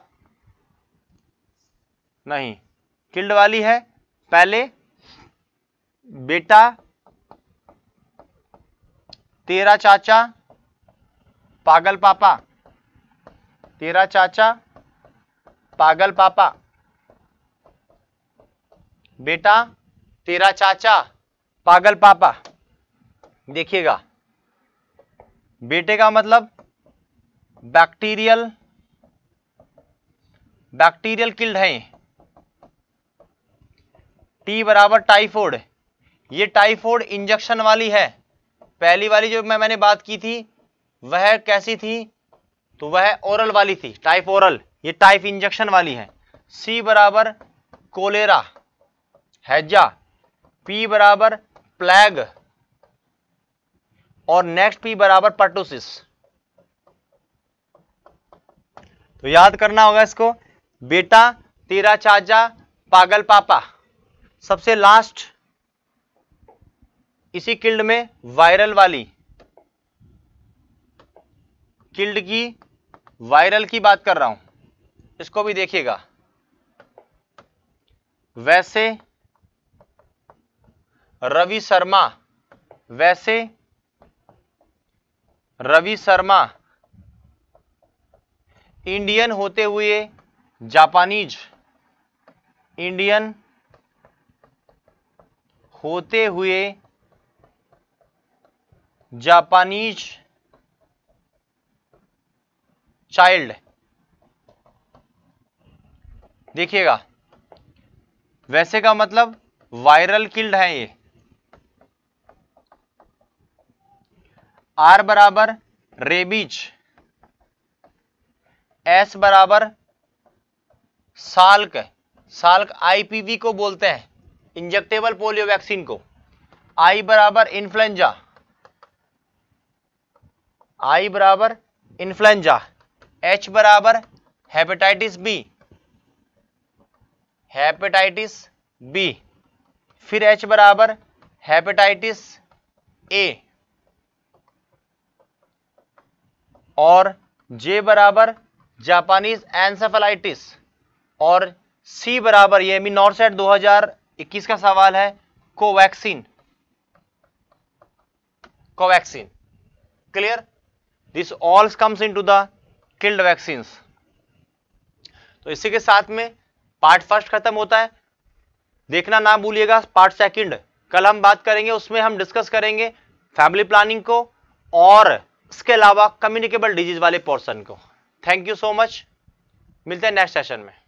नहीं किल्ड वाली है पहले बेटा तेरा चाचा पागल पापा तेरा चाचा पागल पापा बेटा तेरा चाचा पागल पापा देखिएगा बेटे का मतलब बैक्टीरियल बैक्टीरियल किल्ड है टी बराबर टाइफोड ये टाइफोड इंजेक्शन वाली है पहली वाली जो मैं मैंने बात की थी वह कैसी थी तो वह ओरल वाली थी टाइफ ओरल ये टाइफ इंजेक्शन वाली है सी बराबर कोलेरा हैजा पी बराबर प्लैग और नेक्स्ट पी बराबर पर्टोसिस तो याद करना होगा इसको बेटा तेरा चाचा पागल पापा सबसे लास्ट इसी किल्ड में वायरल वाली किल्ड की वायरल की बात कर रहा हूं इसको भी देखिएगा वैसे रवि शर्मा वैसे रवि शर्मा इंडियन होते हुए जापानीज इंडियन होते हुए जापानीज चाइल्ड देखिएगा वैसे का मतलब वायरल किल्ड है ये आर बराबर रेबीज एस बराबर साल्क साल्क आईपीवी को बोलते हैं इंजेक्टेबल पोलियो वैक्सीन को आई बराबर इन्फ्लुएंजा आई बराबर इन्फ्लुएंजा एच बराबर हेपेटाइटिस बी हेपेटाइटिस बी फिर एच बराबर हेपेटाइटिस ए और जे बराबर जापानीज एनसेफेलाइटिस और सी बराबर ये मी नॉर्सेट 2021 का सवाल है Covaxin Covaxin clear this all comes into the killed vaccine तो इसी के साथ में पार्ट फर्स्ट खत्म होता है देखना ना भूलिएगा पार्ट सेकंड कल हम बात करेंगे उसमें हम डिस्कस करेंगे फैमिली प्लानिंग को और इसके अलावा कम्युनिकेबल डिजीज वाले पोर्सन को थैंक यू सो मच मिलते हैं नेक्स्ट सेशन में